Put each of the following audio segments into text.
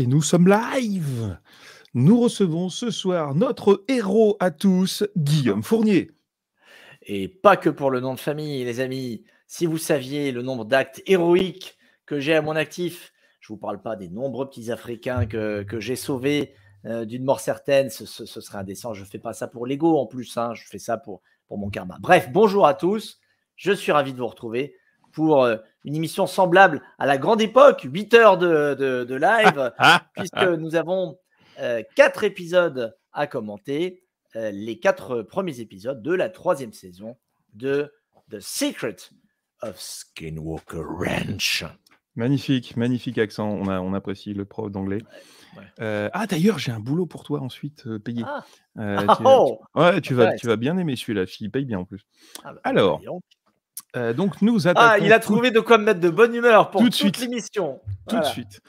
Et nous sommes live. Nous recevons ce soir notre héros à tous, Guillaume Fournier. Et pas que pour le nom de famille, les amis. Si vous saviez le nombre d'actes héroïques que j'ai à mon actif, je ne vous parle pas des nombreux petits Africains que, j'ai sauvés euh, d'une mort certaine, ce, serait indécent. Je ne fais pas ça pour l'ego en plus, hein. je fais ça pour, pour mon karma. Bref, bonjour à tous. Je suis ravi de vous retrouver pour euh, une émission semblable à la grande époque, 8 heures de, live, ah, ah, puisque ah. nous avons euh, quatre épisodes à commenter, euh, les quatre premiers épisodes de la troisième saison de The Secret of Skinwalker Ranch. Magnifique, magnifique accent. On, a, on apprécie le prof d'anglais. ah d'ailleurs, j'ai un boulot pour toi ensuite payé. tu, oh. ouais, tu vas, tu vas bien aimer celui-là. Il paye bien en plus. Bah, Alors, euh, donc nous Ah, il a trouvé de quoi me mettre de bonne humeur pour tout de toute l'émission. Tout de suite.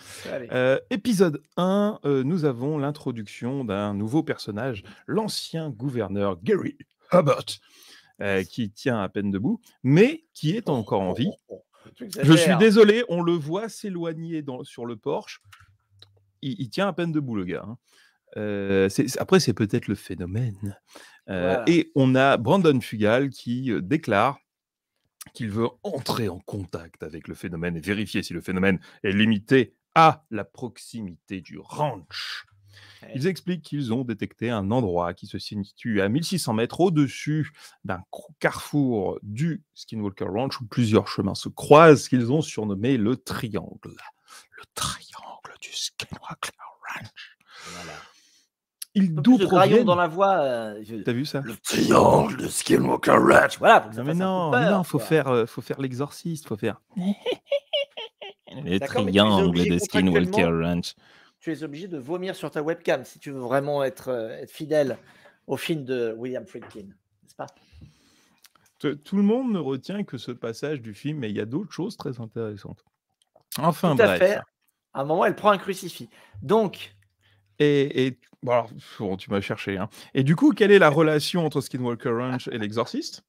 Euh, épisode 1, euh, nous avons l'introduction d'un nouveau personnage, l'ancien gouverneur Gary Hubbard, qui tient à peine debout, mais qui est encore en vie. Oh, oh, oh, Je suis désolé, on le voit s'éloigner sur le porche. Il, tient à peine debout, le gars. Hein. après, c'est peut-être le phénomène. Et on a Brandon Fugal qui déclare qu'il veut entrer en contact avec le phénomène et vérifier si le phénomène est limité à la proximité du ranch. Ils expliquent qu'ils ont détecté un endroit qui se situe à 1600 mètres au-dessus d'un carrefour du Skinwalker Ranch où plusieurs chemins se croisent, qu'ils ont surnommé le triangle. Le triangle du Skinwalker Ranch. Voilà il dans la voix. Euh, T'as vu ça Le triangle de Skinwalker Ranch. Voilà. mais non, il mais non, faut faire, euh, faut faire l'exorciste, faut faire. le triangle de Skinwalker Ranch. Tu es obligé de vomir sur ta webcam si tu veux vraiment être, euh, être fidèle au film de William Friedkin, n'est-ce pas Tout le monde ne retient que ce passage du film, mais il y a d'autres choses très intéressantes. Enfin Tout bref. À, fait, à un moment, elle prend un crucifix. Donc, et, bon, tu m'as cherché. Hein. Et du coup, quelle est la relation entre Skinwalker Ranch et l'exorciste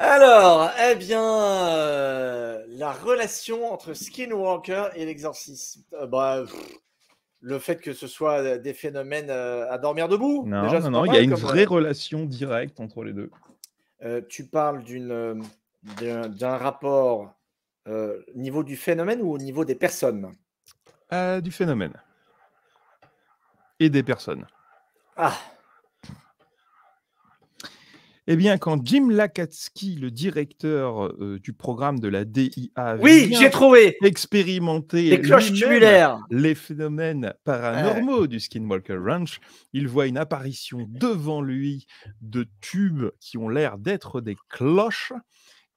alors, eh bien, euh, la relation entre Skinwalker et l'exorcisme. Euh, bah, le fait que ce soit euh, des phénomènes à dormir debout. Non, non, non, il y a une vraie relation directe entre les deux. tu parles d'une, d'un, rapport au niveau du phénomène ou au niveau des personnes Du phénomène et des personnes. Ah eh bien, quand Jim Lakatsky, le directeur euh, du programme de la DIA, oui, j'ai trouvé expérimenté les, cloches tubulaires. les phénomènes paranormaux du Skinwalker Ranch, il voit une apparition devant lui de tubes qui ont l'air d'être des cloches,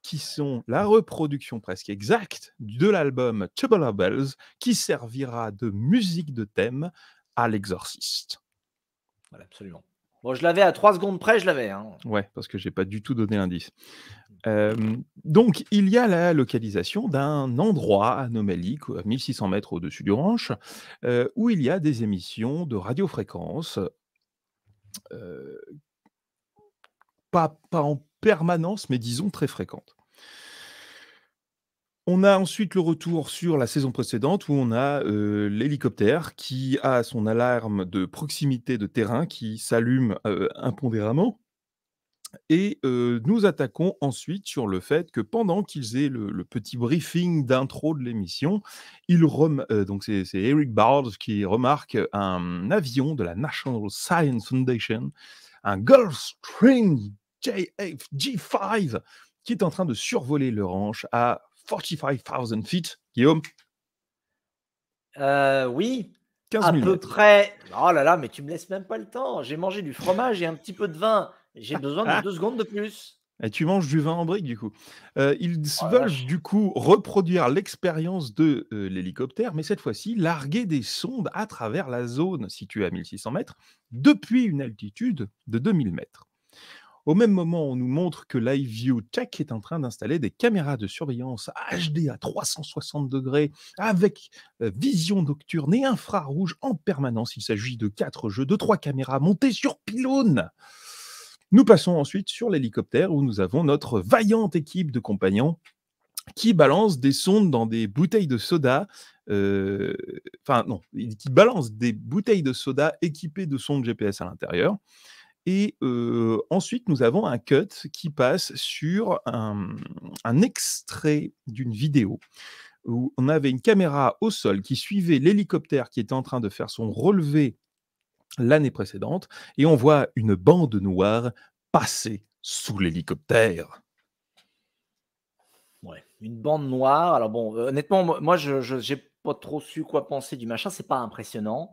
qui sont la reproduction presque exacte de l'album Tubular Bells, qui servira de musique de thème à l'exorciste. Voilà, absolument. Moi, je l'avais à trois secondes près, je l'avais. Hein. Ouais, parce que j'ai pas du tout donné l'indice. Euh, donc, il y a la localisation d'un endroit anomalique, à 1600 mètres au-dessus du ranch, euh, où il y a des émissions de radiofréquences, euh, pas, pas en permanence, mais disons très fréquentes. On a ensuite le retour sur la saison précédente où on a euh, l'hélicoptère qui a son alarme de proximité de terrain qui s'allume euh, Et euh, nous attaquons ensuite sur le fait que pendant qu'ils aient le, petit briefing d'intro de l'émission, euh, donc c'est, Eric bowles qui remarque un avion de la National Science Foundation, un Gulfstream JF G5, qui est en train de survoler le ranch à 45,000 feet, Guillaume euh, Oui, à peu près. Oh là là, mais tu me laisses même pas le temps. J'ai mangé du fromage et un petit peu de vin. J'ai besoin de ah. deux secondes de plus. Et tu manges du vin en brique, du coup. Euh, ils oh veulent, du coup, reproduire l'expérience de euh, l'hélicoptère, mais cette fois-ci, larguer des sondes à travers la zone située à 1600 mètres depuis une altitude de 2000 mètres. Au même moment, on nous montre que LiveView Tech est en train d'installer des caméras de surveillance HD à 360 degrés avec euh, vision nocturne et infrarouge en permanence. Il s'agit de quatre jeux, de trois caméras montées sur pylônes. Nous passons ensuite sur l'hélicoptère où nous avons notre vaillante équipe de compagnons qui balance des sondes dans des bouteilles de soda. Euh, enfin, non, qui balance des bouteilles de soda équipées de sondes GPS à l'intérieur. Et ensuite, nous avons un cut qui passe sur un, extrait d'une vidéo où on avait une caméra au sol qui suivait l'hélicoptère qui était en train de faire son relevé l'année précédente, et on voit une bande noire passer sous l'hélicoptère. Ouais, une bande noire. Alors bon, honnêtement, moi, je n'ai pas trop su quoi penser du machin. C'est pas impressionnant.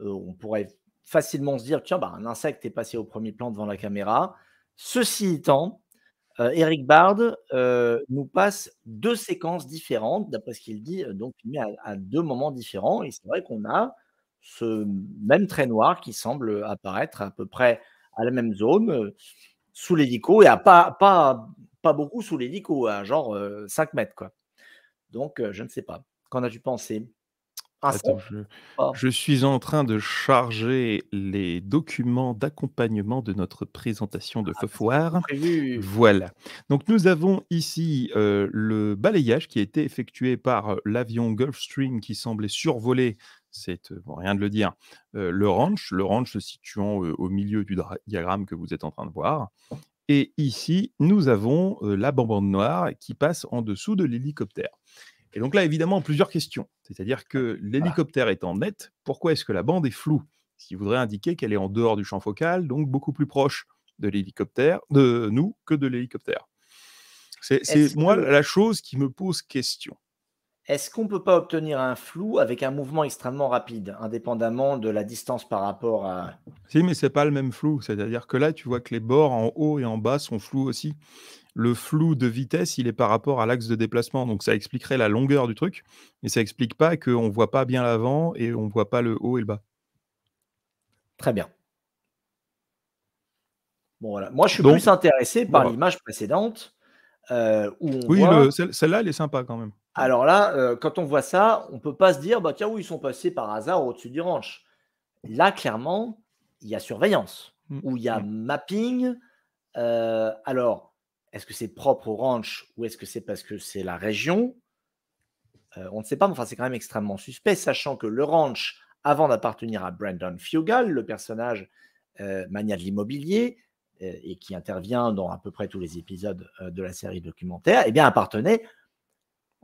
on pourrait facilement se dire tiens, bah, un insecte est passé au premier plan devant la caméra. Ceci étant, euh, Eric Bard euh, nous passe deux séquences différentes, d'après ce qu'il dit, euh, donc il met à, deux moments différents. Et c'est vrai qu'on a ce même trait noir qui semble apparaître à peu près à la même zone, sous l'hélico, et à pas, pas, beaucoup sous l'hélico, à genre 5 mètres. Quoi. Donc, je ne sais pas. Qu'en as-tu pensé ah, je, suis en train de charger les documents d'accompagnement de notre présentation de ah, Voilà. Donc nous avons ici euh, le balayage qui a été effectué par euh, l'avion Gulfstream qui semblait survoler c'est euh, rien de le dire, le ranch, le ranch se situant au milieu du diagramme que vous êtes en train de voir. Et ici, nous avons la bande noire qui passe en dessous de l'hélicoptère. Et donc là, évidemment, plusieurs questions. C'est-à-dire que l'hélicoptère étant net, pourquoi est-ce que la bande est floue Ce qui voudrait indiquer qu'elle est en dehors du champ focal, donc beaucoup plus proche de l'hélicoptère, de nous, que de l'hélicoptère. C'est moi la chose qui me pose question. Est-ce qu'on ne peut pas obtenir un flou avec un mouvement extrêmement rapide, indépendamment de la distance par rapport à... Si, mais c'est pas le même flou. C'est-à-dire que là, tu vois que les bords en haut et en bas sont flous aussi le flou de vitesse, il est par rapport à l'axe de déplacement. Donc ça expliquerait la longueur du truc, mais ça n'explique pas qu'on ne voit pas bien l'avant et on ne voit pas le haut et le bas. Très bien. Moi, je suis plus intéressé par l'image précédente. Euh, où on oui, celle-là, elle est sympa quand même. Alors là, euh, quand on voit ça, on ne peut pas se dire, bah, tiens, où ils sont passés par hasard au-dessus du ranch. Là, clairement, il y a surveillance, mmh. où il y a mmh. mapping. Euh, alors, est-ce que c'est propre au ranch ou est-ce que c'est parce que c'est la région euh, On ne sait pas, mais enfin, c'est quand même extrêmement suspect, sachant que le ranch, avant d'appartenir à Brandon Fugal, le personnage euh, mania de l'immobilier, euh, et qui intervient dans à peu près tous les épisodes de la série documentaire, eh bien, appartenait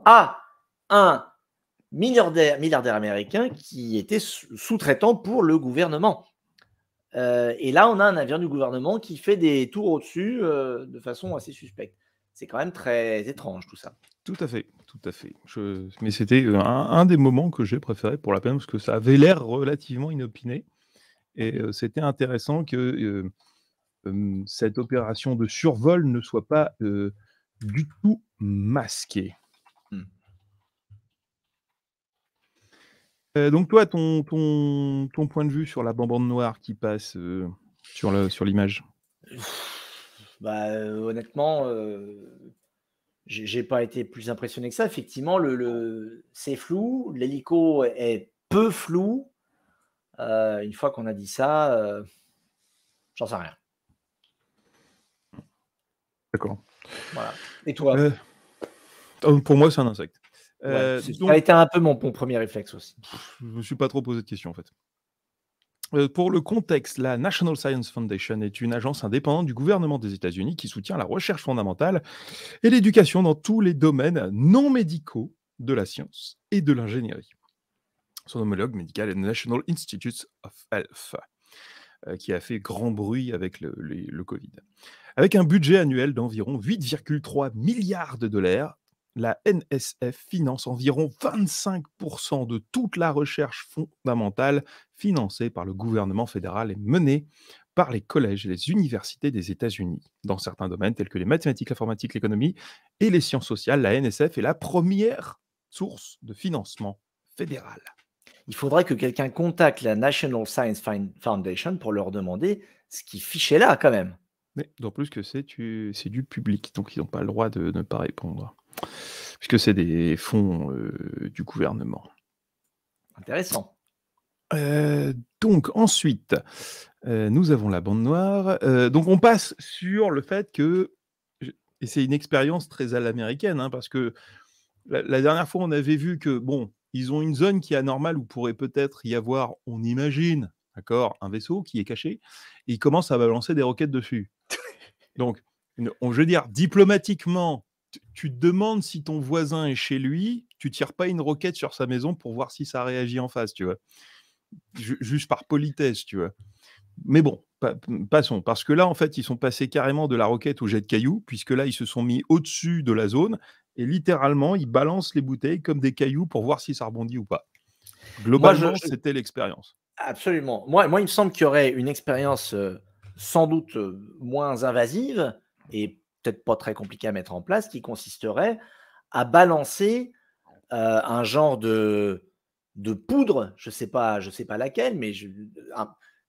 à un milliardaire américain qui était sous-traitant pour le gouvernement. Euh, et là, on a un avion du gouvernement qui fait des tours au-dessus euh, de façon assez suspecte. C'est quand même très étrange tout ça. Tout à fait, tout à fait. Mais c'était euh, un, des moments que j'ai préféré pour la peine, parce que ça avait l'air relativement inopiné. Et c'était intéressant que cette opération de survol ne soit pas du tout masquée. Euh, donc toi, ton, ton, point de vue sur la bande noire qui passe euh, sur l'image sur bah, euh, Honnêtement, j'ai pas été plus impressionné que ça. Effectivement, le, c'est flou, l'hélico est peu flou. une fois qu'on a dit ça, j'en sais rien. D'accord. Voilà. Et toi oh, Pour moi, c'est un insecte. Euh, ça a été un peu mon, premier réflexe aussi. je ne me suis pas trop posé de questions en fait. Euh, pour le contexte, la National Science Foundation est une agence indépendante du gouvernement des États-Unis qui soutient la recherche fondamentale et l'éducation dans tous les domaines non médicaux de la science et de l'ingénierie. Son homologue médical est le National Institutes of Health, euh, qui a fait grand bruit avec le Covid. Avec un budget annuel d'environ 8,3 milliards de dollars, la NSF finance environ 25% de toute la recherche fondamentale financée par le gouvernement fédéral et menée par les collèges et les universités des États-Unis. Dans certains domaines tels que les mathématiques, l'informatique, l'économie et les sciences sociales, la NSF est la première source de financement fédéral. Il faudrait que quelqu'un contacte la National Science Foundation pour leur demander ce qui fichait là quand même. Mais d'autant plus que c'est euh, du public, donc ils n'ont pas le droit de ne pas répondre puisque c'est des fonds euh, du gouvernement. Intéressant. Euh, donc ensuite, euh, nous avons la bande noire. donc on passe sur le fait que, et c'est une expérience très à l'américaine, hein, parce que la, dernière fois on avait vu que, bon, ils ont une zone qui est anormale où pourrait peut-être y avoir, on imagine, d'accord, un vaisseau qui est caché, et ils commencent à balancer des roquettes dessus. donc, on, veut dire, diplomatiquement, tu te demandes si ton voisin est chez lui, tu tires pas une roquette sur sa maison pour voir si ça réagit en face, tu vois. juste par politesse, tu vois. Mais bon, passons, parce que là, en fait, ils sont passés carrément de la roquette au jet de cailloux, puisque là, ils se sont mis au-dessus de la zone, et littéralement, ils balancent les bouteilles comme des cailloux pour voir si ça rebondit ou pas. Globalement, c'était l'expérience. Absolument. Moi, il me semble qu'il y aurait une expérience euh, sans doute euh, moins invasive et pas très compliqué à mettre en place, qui consisterait à balancer euh, un genre de, de poudre, je sais, pas, je sais pas laquelle, mais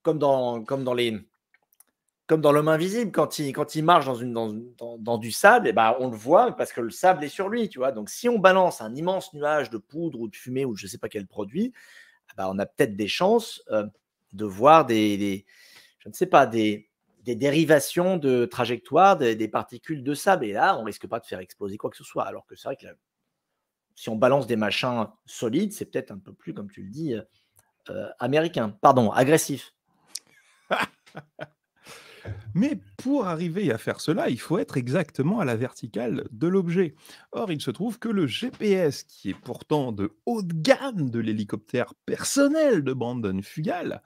comme, dans, comme dans les... Comme dans l'homme invisible, quand il, quand il marche dans, une, dans, du sable, et eh ben on le voit parce que le sable est sur lui, tu vois. Donc si on balance un immense nuage de poudre ou de fumée ou je sais pas quel produit, eh ben on a peut-être des chances euh, de voir des, je ne sais pas, des, des dérivations de trajectoire des, particules de sable. Et là, on risque pas de faire exploser quoi que ce soit. Alors que c'est vrai que si on balance des machins solides, c'est peut-être un peu plus, comme tu le dis, euh, euh, américain. Pardon, agressif. Mais pour arriver à faire cela, il faut être exactement à la verticale de l'objet. Or, il se trouve que le GPS, qui est pourtant de haute gamme de l'hélicoptère personnel de Brandon Fugal,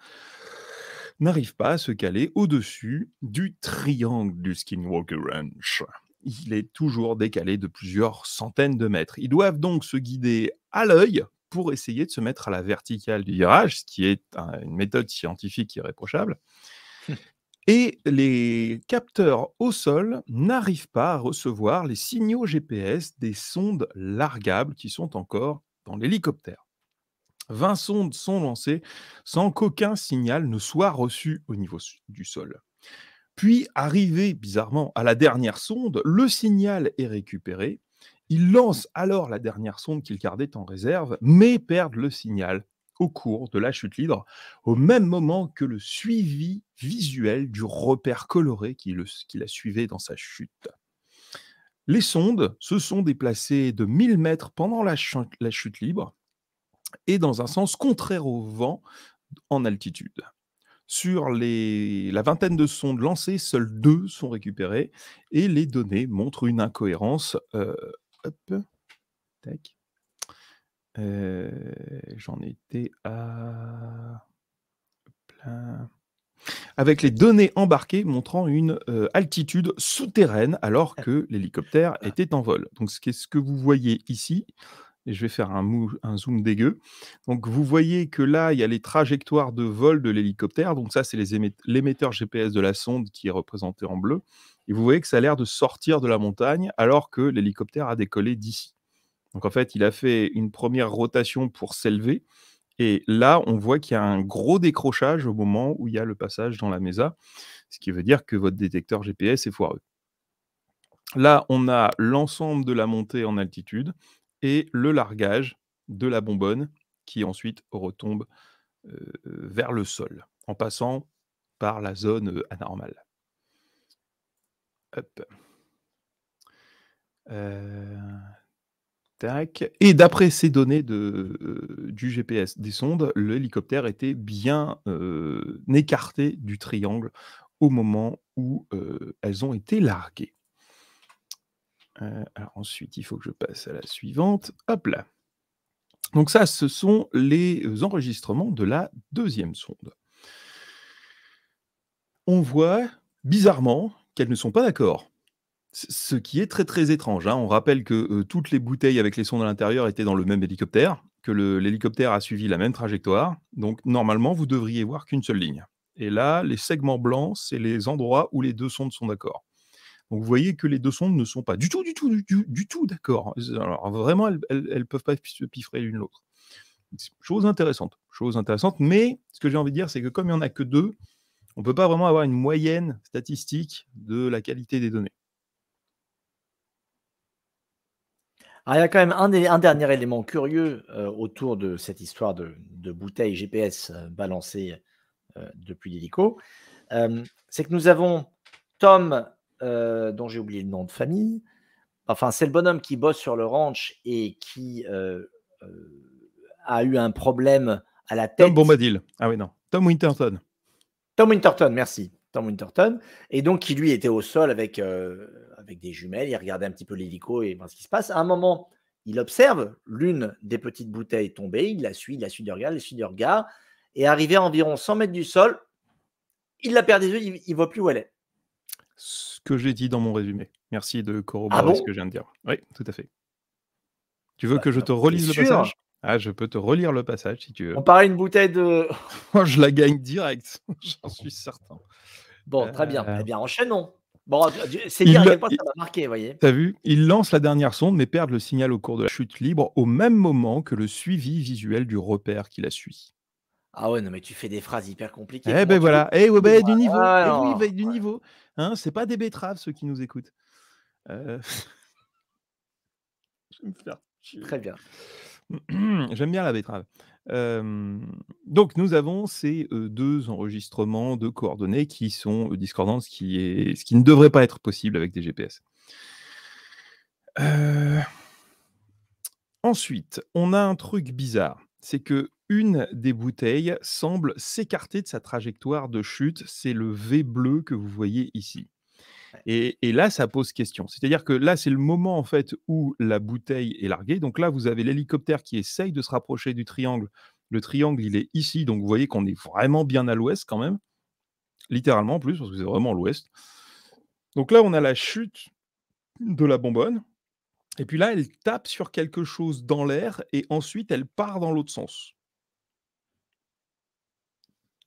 n'arrive pas à se caler au-dessus du triangle du Skinwalker Ranch. Il est toujours décalé de plusieurs centaines de mètres. Ils doivent donc se guider à l'œil pour essayer de se mettre à la verticale du virage, ce qui est une méthode scientifique irréprochable. Et les capteurs au sol n'arrivent pas à recevoir les signaux GPS des sondes largables qui sont encore dans l'hélicoptère. 20 sondes sont lancées sans qu'aucun signal ne soit reçu au niveau du sol. Puis, arrivé bizarrement à la dernière sonde, le signal est récupéré. Ils lancent alors la dernière sonde qu'ils gardaient en réserve, mais perdent le signal au cours de la chute libre, au même moment que le suivi visuel du repère coloré qui, le, la suivait dans sa chute. Les sondes se sont déplacées de 1000 mètres pendant la chute libre et dans un sens contraire au vent en altitude. Sur la vingtaine de sondes lancées, seules deux sont récupérées et les données montrent une incohérence. Euh, euh, j'en étais Avec les données embarquées montrant une euh, altitude souterraine alors ah. que l'hélicoptère ah. était en vol. Donc, ce que vous voyez ici, et je vais faire un, zoom dégueu. Donc vous voyez que là, il y a les trajectoires de vol de l'hélicoptère. Donc ça, c'est l'émetteur GPS de la sonde qui est représenté en bleu. Et vous voyez que ça a l'air de sortir de la montagne alors que l'hélicoptère a décollé d'ici. Donc en fait, il a fait une première rotation pour s'élever. Et là, on voit qu'il y a un gros décrochage au moment où il y a le passage dans la mesa, ce qui veut dire que votre détecteur GPS est foireux. Là, on a l'ensemble de la montée en altitude et le largage de la bonbonne qui ensuite retombe vers le sol en passant par la zone anormale. Tac. Et d'après ces données de, du GPS des sondes, l'hélicoptère était bien écarté du triangle au moment où elles ont été larguées. Euh, ensuite, il faut que je passe à la suivante. Hop là. Donc ça, ce sont les euh, enregistrements de la deuxième sonde. On voit bizarrement qu'elles ne sont pas d'accord. Ce qui est très très étrange. Hein. On rappelle que euh, toutes les bouteilles avec les sondes à l'intérieur étaient dans le même hélicoptère, que l'hélicoptère a suivi la même trajectoire. Donc normalement, vous devriez voir qu'une seule ligne. Et là, les segments blancs, c'est les endroits où les deux sondes sont d'accord. Donc vous voyez que les deux sondes ne sont pas du tout, du tout, du, tout, du tout d'accord. Alors vraiment, elles ne peuvent pas se piffrer l'une l'autre. Chose intéressante, chose intéressante, mais ce que j'ai envie de dire, c'est que comme il n'y en a que deux, on ne peut pas vraiment avoir une moyenne statistique de la qualité des données. il y a quand même un, dernier élément curieux euh, autour de cette histoire de, bouteilles GPS euh, balancées euh, depuis l'hélico. c'est que nous avons Tom euh, dont j'ai oublié le nom de famille. Enfin, c'est le bonhomme qui bosse sur le ranch et qui euh, euh, a eu un problème à la tête. Tom Bombadil. Ah oui, non. Tom Winterton. Tom Winterton, merci. Tom Winterton. Et donc, qui lui était au sol avec, avec des jumelles. Il regardait un petit peu l'hélico et ben, ce qui se passe. À un moment, il observe l'une des petites bouteilles tomber, il la suit, il la suit de regard, il la suit de regard, et arrivé à environ 100 mètres du sol, il la perd des yeux, il ne voit plus où elle est ce que j'ai dit dans mon résumé. Merci de ah corroborer ce que je viens de dire. Oui, tout à fait. Tu veux que je te relise le passage ah, je peux te relire le passage si tu veux. On paraît une bouteille de. je la gagne direct, j'en suis certain. Bon, très bien, euh. eh bien, enchaînons. Bon, euh, euh, c'est dire ça m'a marqué, voyez. T'as vu Il lance la dernière sonde, mais perd le signal au cours de la chute libre au même moment que le suivi visuel du repère qui la suit. Ah ouais, non, mais tu fais des phrases hyper compliquées. Eh ben voilà, eh ouais, bah, du niveau. Ce ah eh bah, du niveau. Hein, c'est pas des betteraves ceux qui nous écoutent. Euh, je Très bien. J'aime bien la betterave. donc nous avons ces euh, deux enregistrements de coordonnées qui sont euh, discordantes, ce qui, est, ce qui ne devrait pas être possible avec des GPS. Ensuite, on a un truc bizarre, c'est que une des bouteilles semble s'écarter de sa trajectoire de chute. C'est le V bleu que vous voyez ici. Et, là, ça pose question. C'est-à-dire que là, c'est le moment en fait où la bouteille est larguée. Donc là, vous avez l'hélicoptère qui essaye de se rapprocher du triangle. Le triangle, il est ici. Donc vous voyez qu'on est vraiment bien à l'ouest quand même. Littéralement en plus, parce que c'est vraiment l'ouest. Donc là, on a la chute de la bonbonne. Et puis là, elle tape sur quelque chose dans l'air et ensuite elle part dans l'autre sens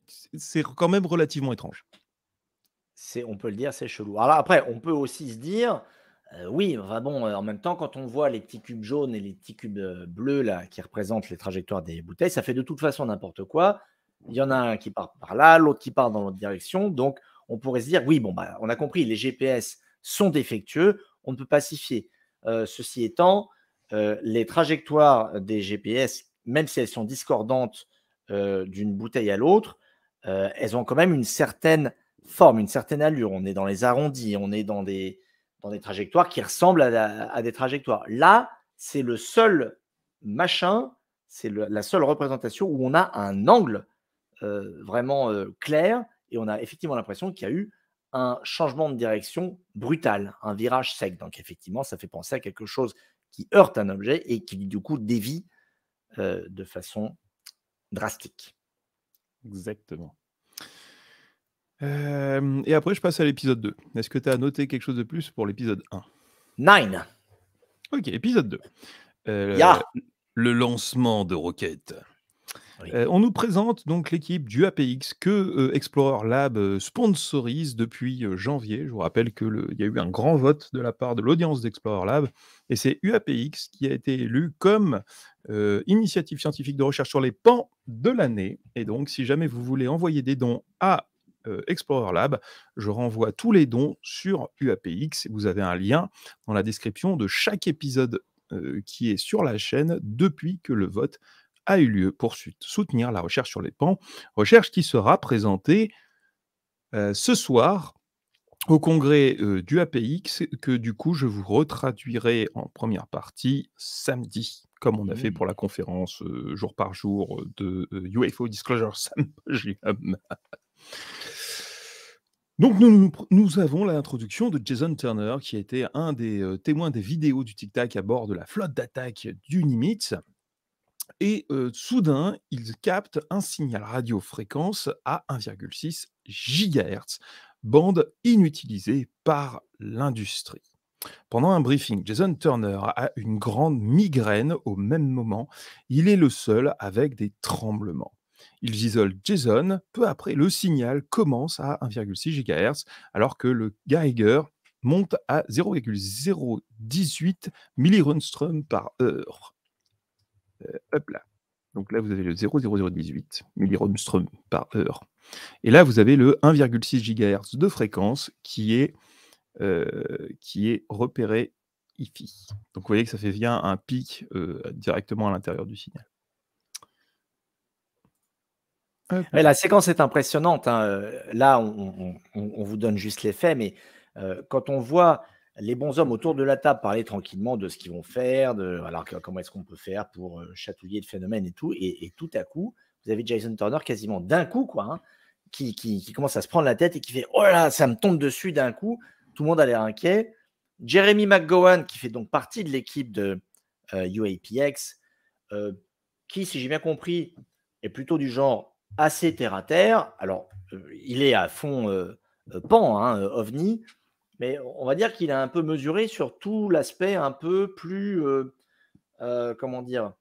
c'est quand même relativement étrange. C'est, on peut le dire, c'est chelou. Alors après, on peut aussi se dire, euh, oui, enfin bon, euh, en même temps, quand on voit les petits cubes jaunes et les petits cubes euh, bleus là, qui représentent les trajectoires des bouteilles, ça fait de toute façon n'importe quoi. Il y en a un qui part par là, l'autre qui part dans l'autre direction. Donc, on pourrait se dire, oui, bon, bah, on a compris, les GPS sont défectueux, on ne peut pas s'y fier. ceci étant, les trajectoires des GPS, même si elles sont discordantes d'une bouteille à l'autre, euh, elles ont quand même une certaine forme, une certaine allure. On est dans les arrondis, on est dans des, dans des trajectoires qui ressemblent à, des trajectoires. Là, c'est le seul machin, c'est la seule représentation où on a un angle euh, vraiment euh, clair et on a effectivement l'impression qu'il y a eu un changement de direction brutal, un virage sec. Donc effectivement, ça fait penser à quelque chose qui heurte un objet et qui du coup dévie de façon drastique. Exactement. Euh, et après, je passe à l'épisode 2. Est-ce que tu as noté quelque chose de plus pour l'épisode 1 9 Ok, épisode 2. Euh, le lancement de Rocket. Euh, on nous présente donc l'équipe du APX que euh, Explorer Lab euh, sponsorise depuis janvier. Je vous rappelle qu'il y a eu un grand vote de la part de l'audience d'Explorer Lab et c'est UAPX qui a été élu comme initiative scientifique de recherche sur les pans de l'année. Et donc, si jamais vous voulez envoyer des dons à Explorer Lab. Je renvoie tous les dons sur UAPX. Vous avez un lien dans la description de chaque épisode qui est sur la chaîne depuis que le vote a eu lieu pour soutenir la recherche sur les pans, recherche qui sera présentée euh, ce soir au congrès euh, du APX, que du coup je vous retraduirai en première partie samedi, comme on a fait mmh. pour la conférence euh, jour par jour de UFO Disclosure Symposium. Donc nous, nous avons l'introduction de Jason Turner, qui a été un des témoins des vidéos du Tic Tac à bord de la flotte d'attaque du Nimitz. Et soudain, ils captent un signal radiofréquence à 1,6 GHz, bande inutilisée par l'industrie. Pendant un briefing, Jason Turner a une grande migraine au même moment. Il est le seul avec des tremblements. Ils isolent Jason. Peu après, le signal commence à 1,6 GHz, alors que le Geiger monte à 0,018 millirundström par heure. Euh, là. Donc là, vous avez le 0,0018 milliRohmström par heure. Et là, vous avez le 1,6 GHz de fréquence qui est, euh, qui est repéré ici. Donc vous voyez que ça fait bien un pic euh, directement à l'intérieur du signal. la séquence est impressionnante. Hein. Là, on, vous donne juste les faits, mais quand on voit les bons hommes autour de la table parlaient tranquillement de ce qu'ils vont faire, de alors comment est-ce qu'on peut faire pour euh, chatouiller le phénomène et tout. Et, tout à coup, vous avez Jason Turner quasiment d'un coup, quoi, hein, qui, commence à se prendre la tête et qui fait Oh là, ça me tombe dessus d'un coup. Tout le monde a l'air inquiet. Jeremy McGowan, qui fait donc partie de l'équipe de UAPX, euh, euh, qui, si j'ai bien compris, est plutôt du genre assez terre à terre. Alors, il est à fond pan, hein, ovni mais on va dire qu'il a un peu mesuré sur tout l'aspect un peu plus, euh, euh, comment dire,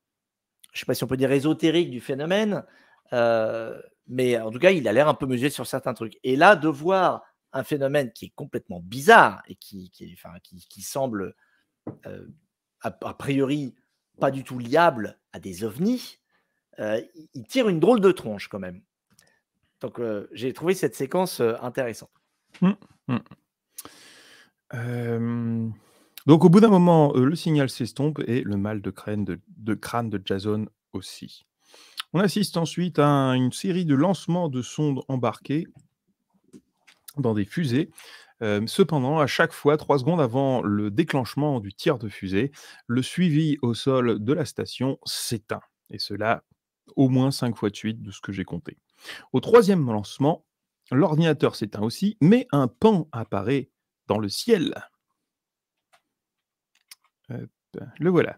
je ne sais pas si on peut dire ésotérique du phénomène, euh, mais en tout cas, il a l'air un peu mesuré sur certains trucs. Et là, de voir un phénomène qui est complètement bizarre et qui, qui, enfin, qui, qui semble a, priori pas du tout liable à des ovnis, il tire une drôle de tronche quand même. Donc j'ai trouvé cette séquence intéressante. Mmh, mmh. Euh, donc, au bout d'un moment, euh, le signal s'estompe et le mal de crâne de, Jason aussi. On assiste ensuite à une série de lancements de sondes embarquées dans des fusées. Euh, cependant, à chaque fois, trois secondes avant le déclenchement du tir de fusée, le suivi au sol de la station s'éteint. Et cela au moins cinq fois de suite de ce que j'ai compté. Au troisième lancement, l'ordinateur s'éteint aussi, mais un pan apparaît dans le ciel. le voilà.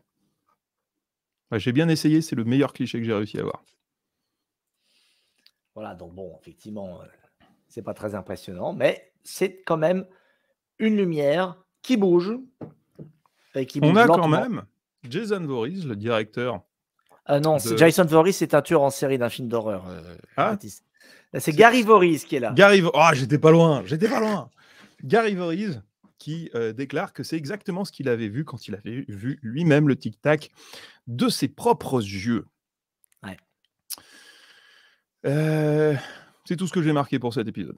j'ai bien essayé, c'est le meilleur cliché que j'ai réussi à avoir. Voilà, donc bon, effectivement, euh, c'est pas très impressionnant, mais c'est quand même une lumière qui bouge. Et qui bouge On a quand même Jason Voorhees, le directeur. Ah non, c'est Jason Voorhees, c'est un tueur en série d'un film d'horreur. Euh, ah. c'est Gary Voorhees qui est là. Gary, ah, j'étais pas loin, j'étais pas loin. Gary Voriz qui euh, déclare que c'est exactement ce qu'il avait vu quand il avait vu lui-même le tic-tac de ses propres yeux. Ouais. Euh, c'est tout ce que j'ai marqué pour cet épisode.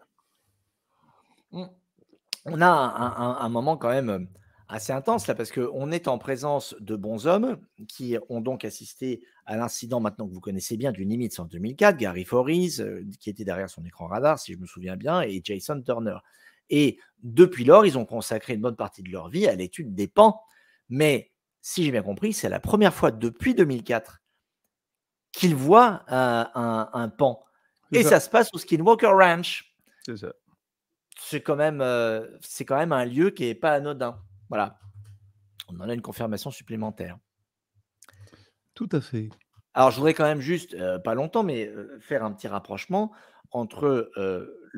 Mmh. On a un, moment quand même euh, assez intense là parce qu'on est en présence de bons hommes qui ont donc assisté à l'incident maintenant que vous connaissez bien du Nimitz en 2004, Gary Voriz qui était derrière son écran radar si je me souviens bien et Jason Turner. Et depuis lors, ils ont consacré une bonne partie de leur vie à l'étude des pans. Mais si j'ai bien compris, c'est la première fois depuis 2004 qu'ils voient un, pan. Et ça. se passe au Skinwalker Ranch. C'est ça. C'est quand, même, euh, c'est quand même un lieu qui n'est pas anodin. Voilà. On en a une confirmation supplémentaire. Tout à fait. Alors, je voudrais quand même juste, euh, pas longtemps, mais euh, faire un petit rapprochement entre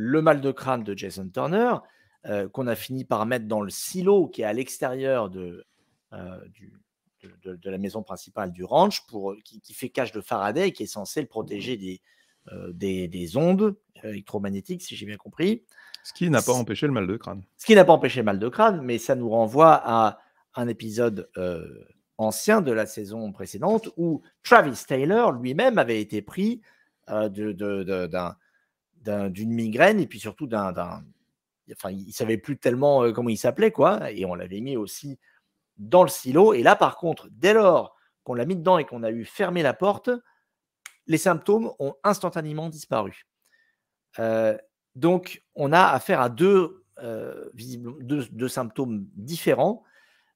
le mal de crâne de Jason Turner, euh, qu'on a fini par mettre dans le silo qui est à l'extérieur de, euh, du, de, la maison principale du ranch, pour, qui, fait cache de Faraday qui est censé le protéger des, euh, des, des, ondes électromagnétiques, si j'ai bien compris. Ce qui n'a pas empêché le mal de crâne. Ce qui n'a pas empêché le mal de crâne, mais ça nous renvoie à un épisode ancien de la saison précédente où Travis Taylor lui-même avait été pris d'un d'une migraine et puis surtout d'un. Enfin, il savait plus tellement euh, comment il s'appelait, quoi. Et on l'avait mis aussi dans le silo. Et là, par contre, dès lors qu'on l'a mis dedans et qu'on a eu fermé la porte, les symptômes ont instantanément disparu. Euh, donc, on a affaire à euh, deux, symptômes différents,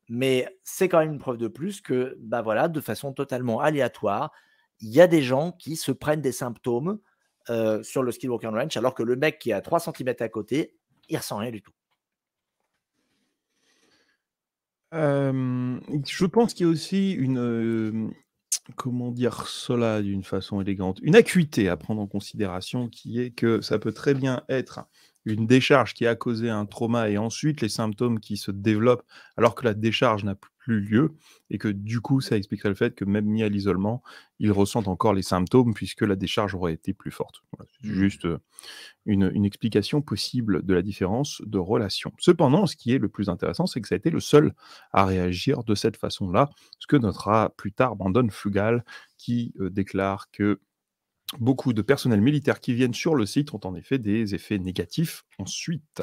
mais c'est quand même une preuve de plus que, bah voilà, de façon totalement aléatoire, il y a des gens qui se prennent des symptômes euh, sur le Skinwalker Ranch, alors que le mec qui est à 3 cm à côté, il ressent rien du tout. Euh, je pense qu'il y a aussi une, euh, comment dire cela d'une façon élégante, une acuité à prendre en considération qui est que ça peut très bien être une décharge qui a causé un trauma et ensuite les symptômes qui se développent alors que la décharge n'a plus lieu et que du coup, ça expliquerait le fait que même mis à l'isolement, ils ressentent encore les symptômes puisque la décharge aurait été plus forte. c'est mmh. juste une, explication possible de la différence de relation. Cependant, ce qui est le plus intéressant, c'est que ça a été le seul à réagir de cette façon-là, ce que notera plus tard Brandon Fugal qui déclare que Beaucoup de personnels militaires qui viennent sur le site ont en effet des effets négatifs ensuite.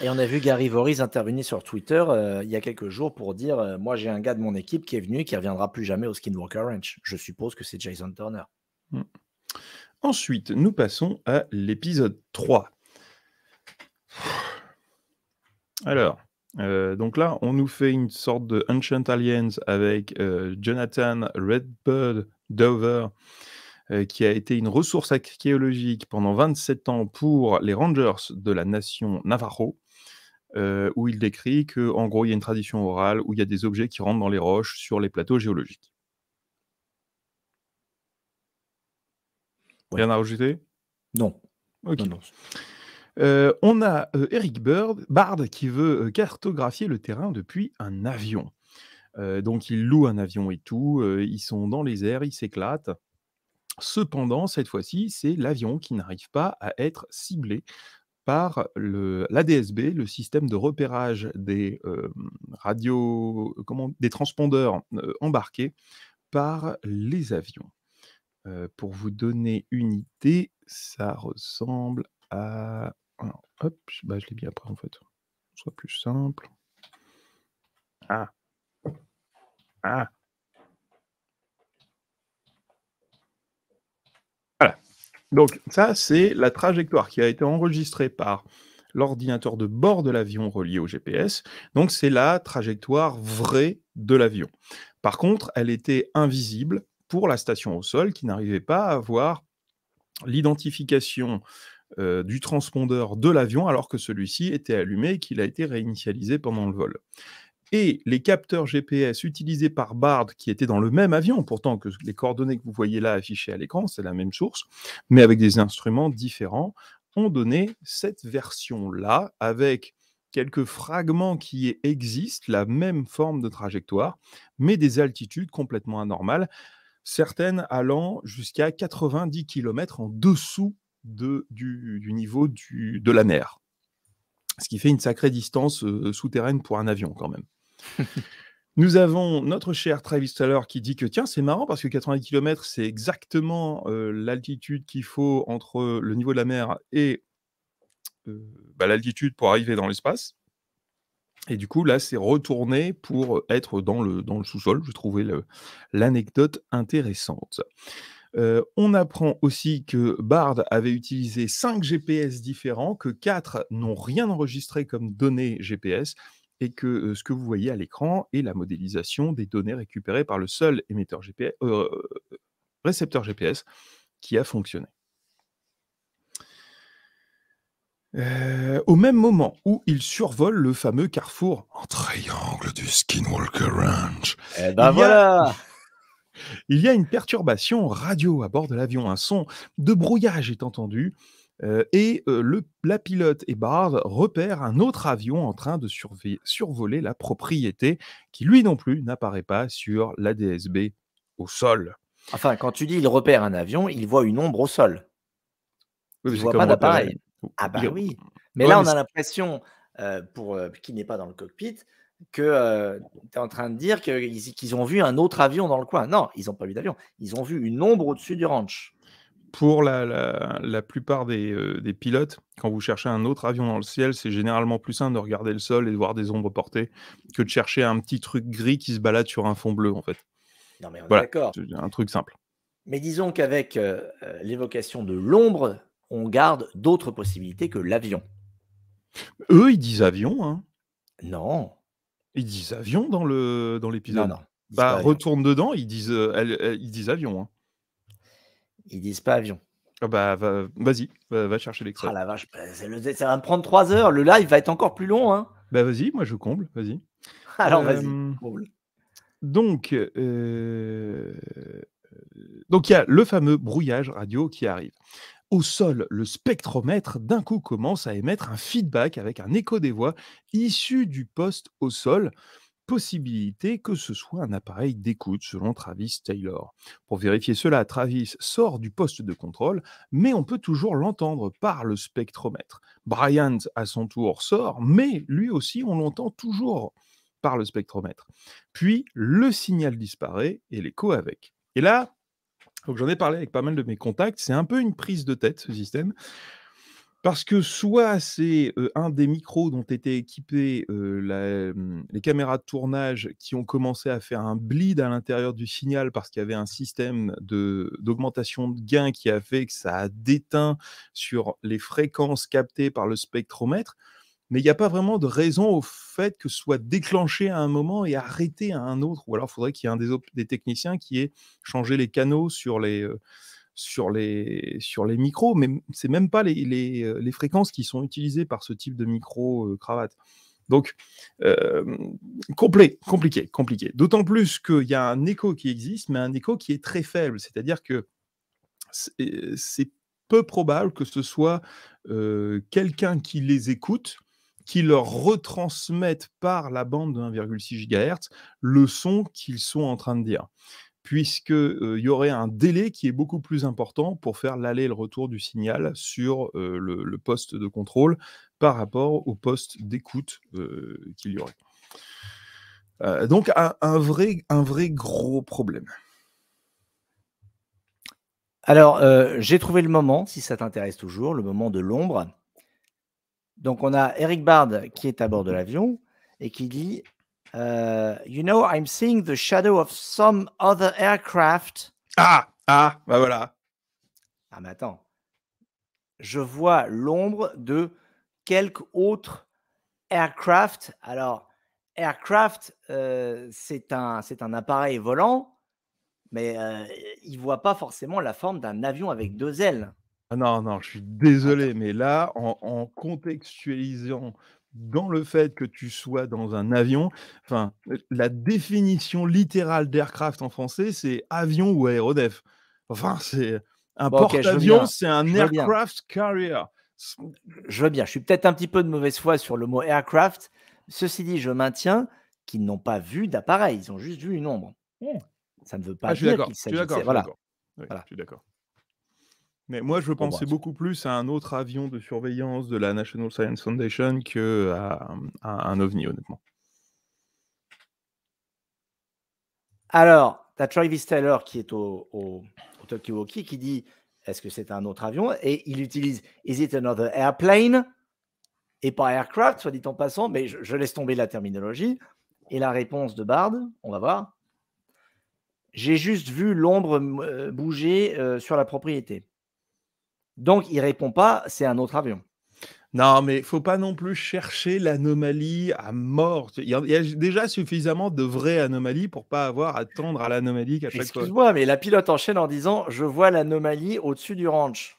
Et on a vu Gary Voriz intervenir sur Twitter euh, il y a quelques jours pour dire euh, Moi, j'ai un gars de mon équipe qui est venu et qui ne reviendra plus jamais au Skinwalker Ranch. Je suppose que c'est Jason Turner. Hmm. Ensuite, nous passons à l'épisode 3. Alors, euh, donc là, on nous fait une sorte de Ancient Aliens avec Jonathan Redbird Dover euh, qui a été une ressource archéologique pendant 27 ans pour les Rangers de la nation Navajo, euh, où il décrit qu'en gros, il y a une tradition orale où il y a des objets qui rentrent dans les roches sur les plateaux géologiques. Rien à rajouter Non. Euh, on a Eric Bird, Bard qui veut cartographier le terrain depuis un avion. donc il loue un avion et tout, ils sont dans les airs, ils s'éclatent. Cependant, cette fois-ci, c'est l'avion qui n'arrive pas à être ciblé par l'ADSB, le système de repérage des euh, euh, des transpondeurs euh, embarqués par les avions. pour vous donner une idée, ça ressemble à. hop, bah, je l'ai bien après en fait. Soit plus simple. Ah. Ah. Voilà. Donc ça, c'est la trajectoire qui a été enregistrée par l'ordinateur de bord de l'avion relié au GPS. Donc c'est la trajectoire vraie de l'avion. Par contre, elle était invisible pour la station au sol qui n'arrivait pas à voir l'identification euh, du transpondeur de l'avion alors que celui-ci était allumé et qu'il a été réinitialisé pendant le vol et les capteurs GPS utilisés par Bard, qui étaient dans le même avion, pourtant que les coordonnées que vous voyez là affichées à l'écran, c'est la même source, mais avec des instruments différents, ont donné cette version-là avec quelques fragments qui existent, la même forme de trajectoire, mais des altitudes complètement anormales, certaines allant jusqu'à 90 km en dessous du, niveau de la mer. Ce qui fait une sacrée distance euh, souterraine pour un avion quand même. Nous avons notre cher Travis à l'heure qui dit que tiens, c'est marrant parce que 90 km, c'est exactement euh, l'altitude qu'il faut entre le niveau de la mer et euh, bah, l'altitude pour arriver dans l'espace. Et du coup, là, c'est retourné pour être dans le, dans le sous-sol. Je trouvais l'anecdote intéressante. Euh, on apprend aussi que Bard avait utilisé 5 GPS différents, que 4 n'ont rien enregistré comme données GPS et que ce que vous voyez à l'écran est la modélisation des données récupérées par le seul émetteur GPS, récepteur GPS qui a fonctionné. au même moment où il survole le fameux carrefour en triangle du Skinwalker Ranch. Eh ben voilà Il y a une perturbation radio à bord de l'avion. Un son de brouillage est entendu euh, et euh, le, la pilote et Bard repèrent un autre avion en train de survoler la propriété, qui lui non plus n'apparaît pas sur la DSB au sol. Enfin, quand tu dis il repère un avion, il voit une ombre au sol. Oui, il voit pas d'appareil. Ah bah oui. Mais là, on a l'impression, euh, pour qui n'est pas dans le cockpit, que tu es en train de dire qu'ils ont vu un autre avion dans le coin. Non, ils n'ont pas vu d'avion. Ils ont vu une ombre au-dessus du ranch pour la, plupart euh, des, pilotes, quand vous cherchez un autre avion dans le ciel, c'est généralement plus simple de regarder le sol et de voir des ombres portées que de chercher un petit truc gris qui se balade sur un fond bleu, en fait. Non, mais on est d'accord. Un truc simple. Mais disons qu'avec euh, euh, l'évocation de l'ombre, on garde d'autres possibilités que l'avion. Eux, ils disent avion, hein. Non. Ils disent avion dans le dans l'épisode. Non, non. Bah, retourne dedans, ils disent, ils disent avion. Hein. Ils disent pas avion. Ah bah vas-y, va, chercher l'extrait. Ah la vache, bah, ça va me prendre 3 heures. Le live va être encore plus long. Hein. Bah vas-y, moi je comble, vas-y. Alors vas-y, euh, Donc, euh, donc il y a le fameux brouillage radio qui arrive. Au sol, le spectromètre d'un coup commence à émettre un feedback avec un écho des voix issus du poste au sol possibilité que ce soit un appareil d'écoute, selon Travis Taylor. Pour vérifier cela, Travis sort du poste de contrôle, mais on peut toujours l'entendre par le spectromètre. Bryant, à son tour, sort, mais lui aussi, on l'entend toujours par le spectromètre. Puis, le signal disparaît et l'écho avec. Et là, j'en ai parlé avec pas mal de mes contacts, c'est un peu une prise de tête ce système, parce que soit c'est un des micros dont étaient équipés mmh, les caméras de tournage qui ont commencé à faire un bleed à l'intérieur du signal parce qu'il y avait un système d'augmentation de, gain qui a fait que ça a déteint sur les fréquences captées par le spectromètre mais il n'y a pas vraiment de raison au fait que ce soit déclenché à un moment et arrêté à un autre. Ou alors, il faudrait qu'il y ait un des, des, techniciens qui ait changé les canaux sur les, sur les, sur les micros, mais c'est même pas euh, les, fréquences qui sont utilisées par ce type de micro-cravate. Euh, Donc, complet, compliqué, compliqué. D'autant plus qu'il y a un écho qui existe, mais un écho qui est très faible. C'est-à-dire que euh, c'est peu probable que ce soit quelqu'un qui les écoute, qui leur retransmette par la bande de 1,6 GHz le son qu'ils sont en train de dire puisqu'il il y aurait un délai qui est beaucoup plus important pour faire l'aller et le retour du signal sur le, poste de contrôle par rapport au poste d'écoute qu'il y aurait. donc un, un, vrai, un vrai gros problème. Alors, j'ai trouvé le moment, si ça t'intéresse toujours, le moment de l'ombre. Donc, on a Eric Bard qui est à bord de l'avion et qui dit Uh, you know, I'm seeing the shadow of some other aircraft. Ah, ah, bah voilà. Ah, mais attends. Je vois l'ombre de quelques autres aircraft. Alors, aircraft, euh, c'est un, un appareil volant, mais euh, il ne voit pas forcément la forme d'un avion avec deux ailes. Ah non, non, je suis désolé, mais là, en, en contextualisant dans le fait que tu sois dans un avion, enfin, la définition littérale d'aircraft en français, c'est avion ou aérodef. Enfin, c'est un porte avion c'est un aircraft carrier. Je veux bien, je suis peut-être un petit peu de mauvaise foi sur le mot aircraft. Ceci dit, je maintiens qu'ils n'ont pas vu d'appareil, ils ont juste vu une ombre. Mmh. Ça ne veut ah, pas dire qu'il s'agit voilà. voilà. Je suis d'accord. Mais moi, je pensais beaucoup plus à un autre avion de surveillance de la National Science Foundation qu'à euh, à, un ovni, honnêtement. Alors, tu as Travis Taylor qui est au, Tokyo au qui dit Est-ce que c'est un autre avion Et il utilise Is it another airplane Et pas aircraft, soit dit en passant, mais je, laisse tomber la terminologie. Et la réponse de Bard, on va voir. J'ai juste vu l'ombre euh, bouger euh, sur la propriété. Donc, il répond pas, c'est un autre avion. Non, mais il faut pas non plus chercher l'anomalie à mort. Il y, a, déjà suffisamment de vraies anomalies pour pas avoir à tendre à l'anomalie qu'à chaque fois. Excuse-moi, mais la pilote enchaîne en disant Je vois l'anomalie au-dessus du ranch.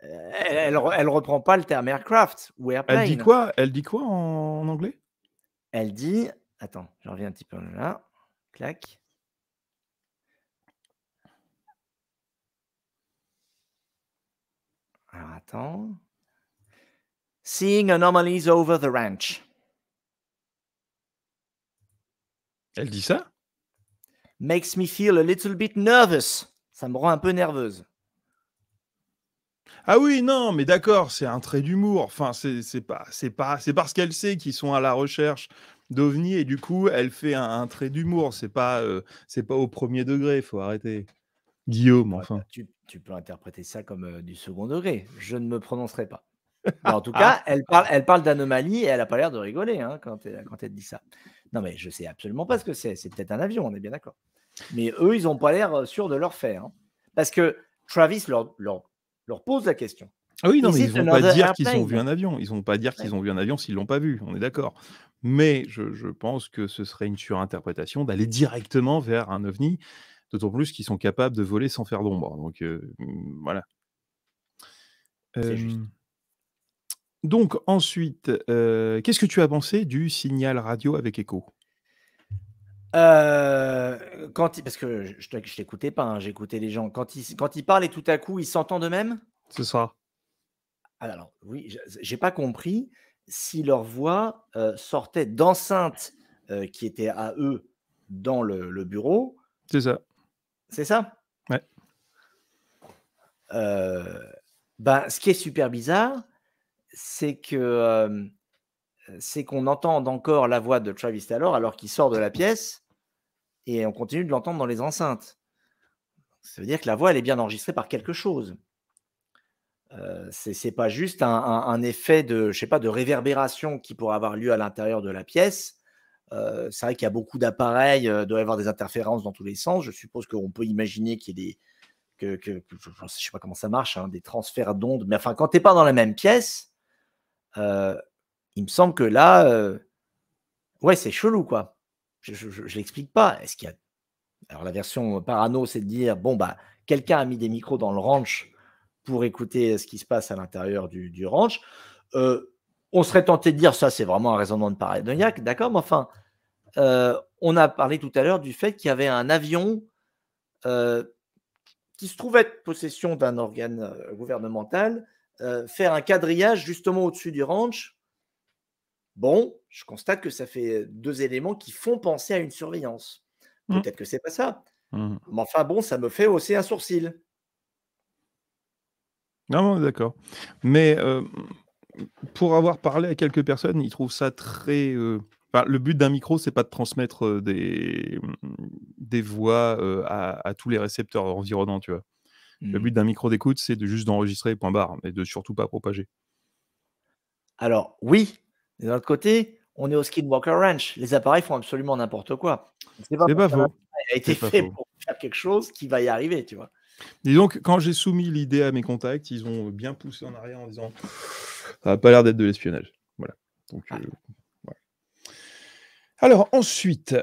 Elle, reprend pas le terme aircraft ou airplane. Elle dit quoi Elle dit quoi en, en anglais Elle dit Attends, je reviens un petit peu là. Clac. attends. Seeing anomalies over the ranch. Elle dit ça? Makes me feel a little bit nervous. Ça me rend un peu nerveuse. Ah oui, non, mais d'accord, c'est un trait d'humour. Enfin, c'est pas, c'est pas, c'est parce qu'elle sait qu'ils sont à la recherche d'OVNI et du coup, elle fait un, trait d'humour. C'est pas, euh, c'est pas au premier degré. il Faut arrêter. Guillaume, enfin. tu, peux interpréter ça comme euh, du second degré. Je ne me prononcerai pas. en tout ah. cas, elle parle, elle parle d'anomalie et elle n'a pas l'air de rigoler hein, quand, elle, dit ça. Non, mais je sais absolument pas ce que c'est. C'est peut-être un avion, on est bien d'accord. Mais eux, ils n'ont pas l'air euh, sûrs de leur faire. Hein. Parce que Travis leur, pose la question. Ah oui, non, mais ils ne vont pas dire qu'ils ont vu un avion. Ils vont pas dire qu'ils ont vu un avion s'ils l'ont pas vu. On est d'accord. Mais je, je pense que ce serait une surinterprétation d'aller directement vers un ovni D'autant plus qu'ils sont capables de voler sans faire d'ombre. Donc mmh, voilà. juste. Donc ensuite, qu'est-ce que tu as pensé du signal radio avec écho quand parce que je, ne l'écoutais pas, hein, j'écoutais les gens. Quand ils, quand ils parlent tout à coup, ils s'entendent eux-mêmes Ce ça. Ah, alors, oui, j'ai pas compris si leur voix sortait d'enceinte qui était à eux dans le, le bureau. C'est ça. C'est ça euh, bah, ce qui est super bizarre, c'est que euh, c'est qu'on entend encore la voix de Travis Taylor alors qu'il sort de la pièce et on continue de l'entendre dans les enceintes. Ça veut dire que la voix, elle est bien enregistrée par quelque chose. Euh, ce c'est pas juste un, un, effet de, je sais pas, de réverbération qui pourrait avoir lieu à l'intérieur de la pièce c'est vrai qu'il y a beaucoup d'appareils, il doit y avoir des interférences dans tous les sens. Je suppose qu'on peut imaginer qu'il y ait des. je sais pas comment ça marche, hein, des transferts d'ondes. Mais enfin, quand tu n'es pas dans la même pièce, il me semble que là, ouais, c'est chelou, quoi. Je ne l'explique pas. Est-ce qu'il a. Alors, la version parano, c'est de dire bon, bah, quelqu'un a mis des micros dans le ranch pour écouter ce qui se passe à l'intérieur du, ranch. Euh, on serait tenté de dire ça, c'est vraiment un raisonnement de paranoïaque, d'accord, mais enfin, euh, on a parlé tout à l'heure du fait qu'il y avait un avion euh, qui se trouvait en possession d'un organe euh, gouvernemental, faire un quadrillage justement au-dessus du ranch. Bon, je constate que ça fait deux éléments qui font penser à une surveillance. Mmh. Peut-être que que c'est pas ça. Mmh. Mais enfin bon, ça me fait hausser un sourcil. Non, ah non d'accord. Mais pour avoir parlé à quelques personnes, ils trouvent ça très. Euh, le but d'un micro, c'est pas de transmettre euh, des, mm, des voix euh, à... tous les récepteurs environnants, tu vois. Le mmh. but d'un micro d'écoute, c'est de juste d'enregistrer, point barre, et de surtout pas propager. Alors, oui, mais d'un côté, on est au Skinwalker Ranch. Les appareils font absolument n'importe quoi. C'est pas, pas faux. Il a été fait pour faire quelque chose qui va y arriver, tu vois. Et donc, quand j'ai soumis l'idée à mes contacts, ils ont bien poussé en arrière en disant ça n'a pas l'air d'être de l'espionnage. Voilà. Alors ensuite,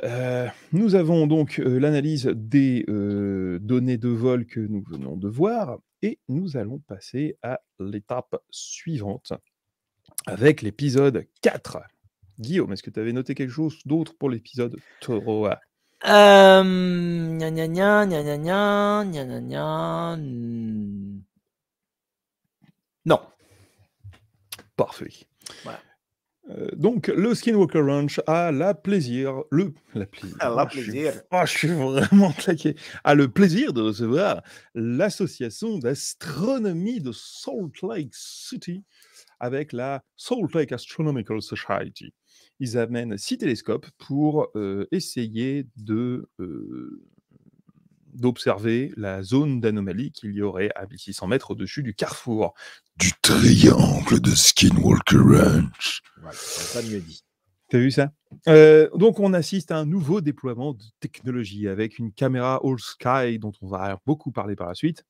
nous avons donc l'analyse des données de vol que nous venons de voir et nous allons passer à l'étape suivante avec l'épisode 4. Guillaume, est-ce que tu avais noté quelque chose d'autre pour l'épisode 3 Non. Parfait. Euh, donc, le Skinwalker Ranch a la plaisir, le la plaisir. Ah, ah, ah, je suis, vraiment claqué. A le plaisir de recevoir l'association d'astronomie de Salt Lake City avec la Salt Lake Astronomical Society. Ils amènent six télescopes pour euh, essayer de euh, d'observer la zone d'anomalie qu'il y aurait à 600 mètres au-dessus du carrefour du triangle de Skinwalker Ranch. Voilà, mieux dit. T'as vu ça euh, Donc on assiste à un nouveau déploiement de technologie avec une caméra All Sky dont on va beaucoup parler par la suite.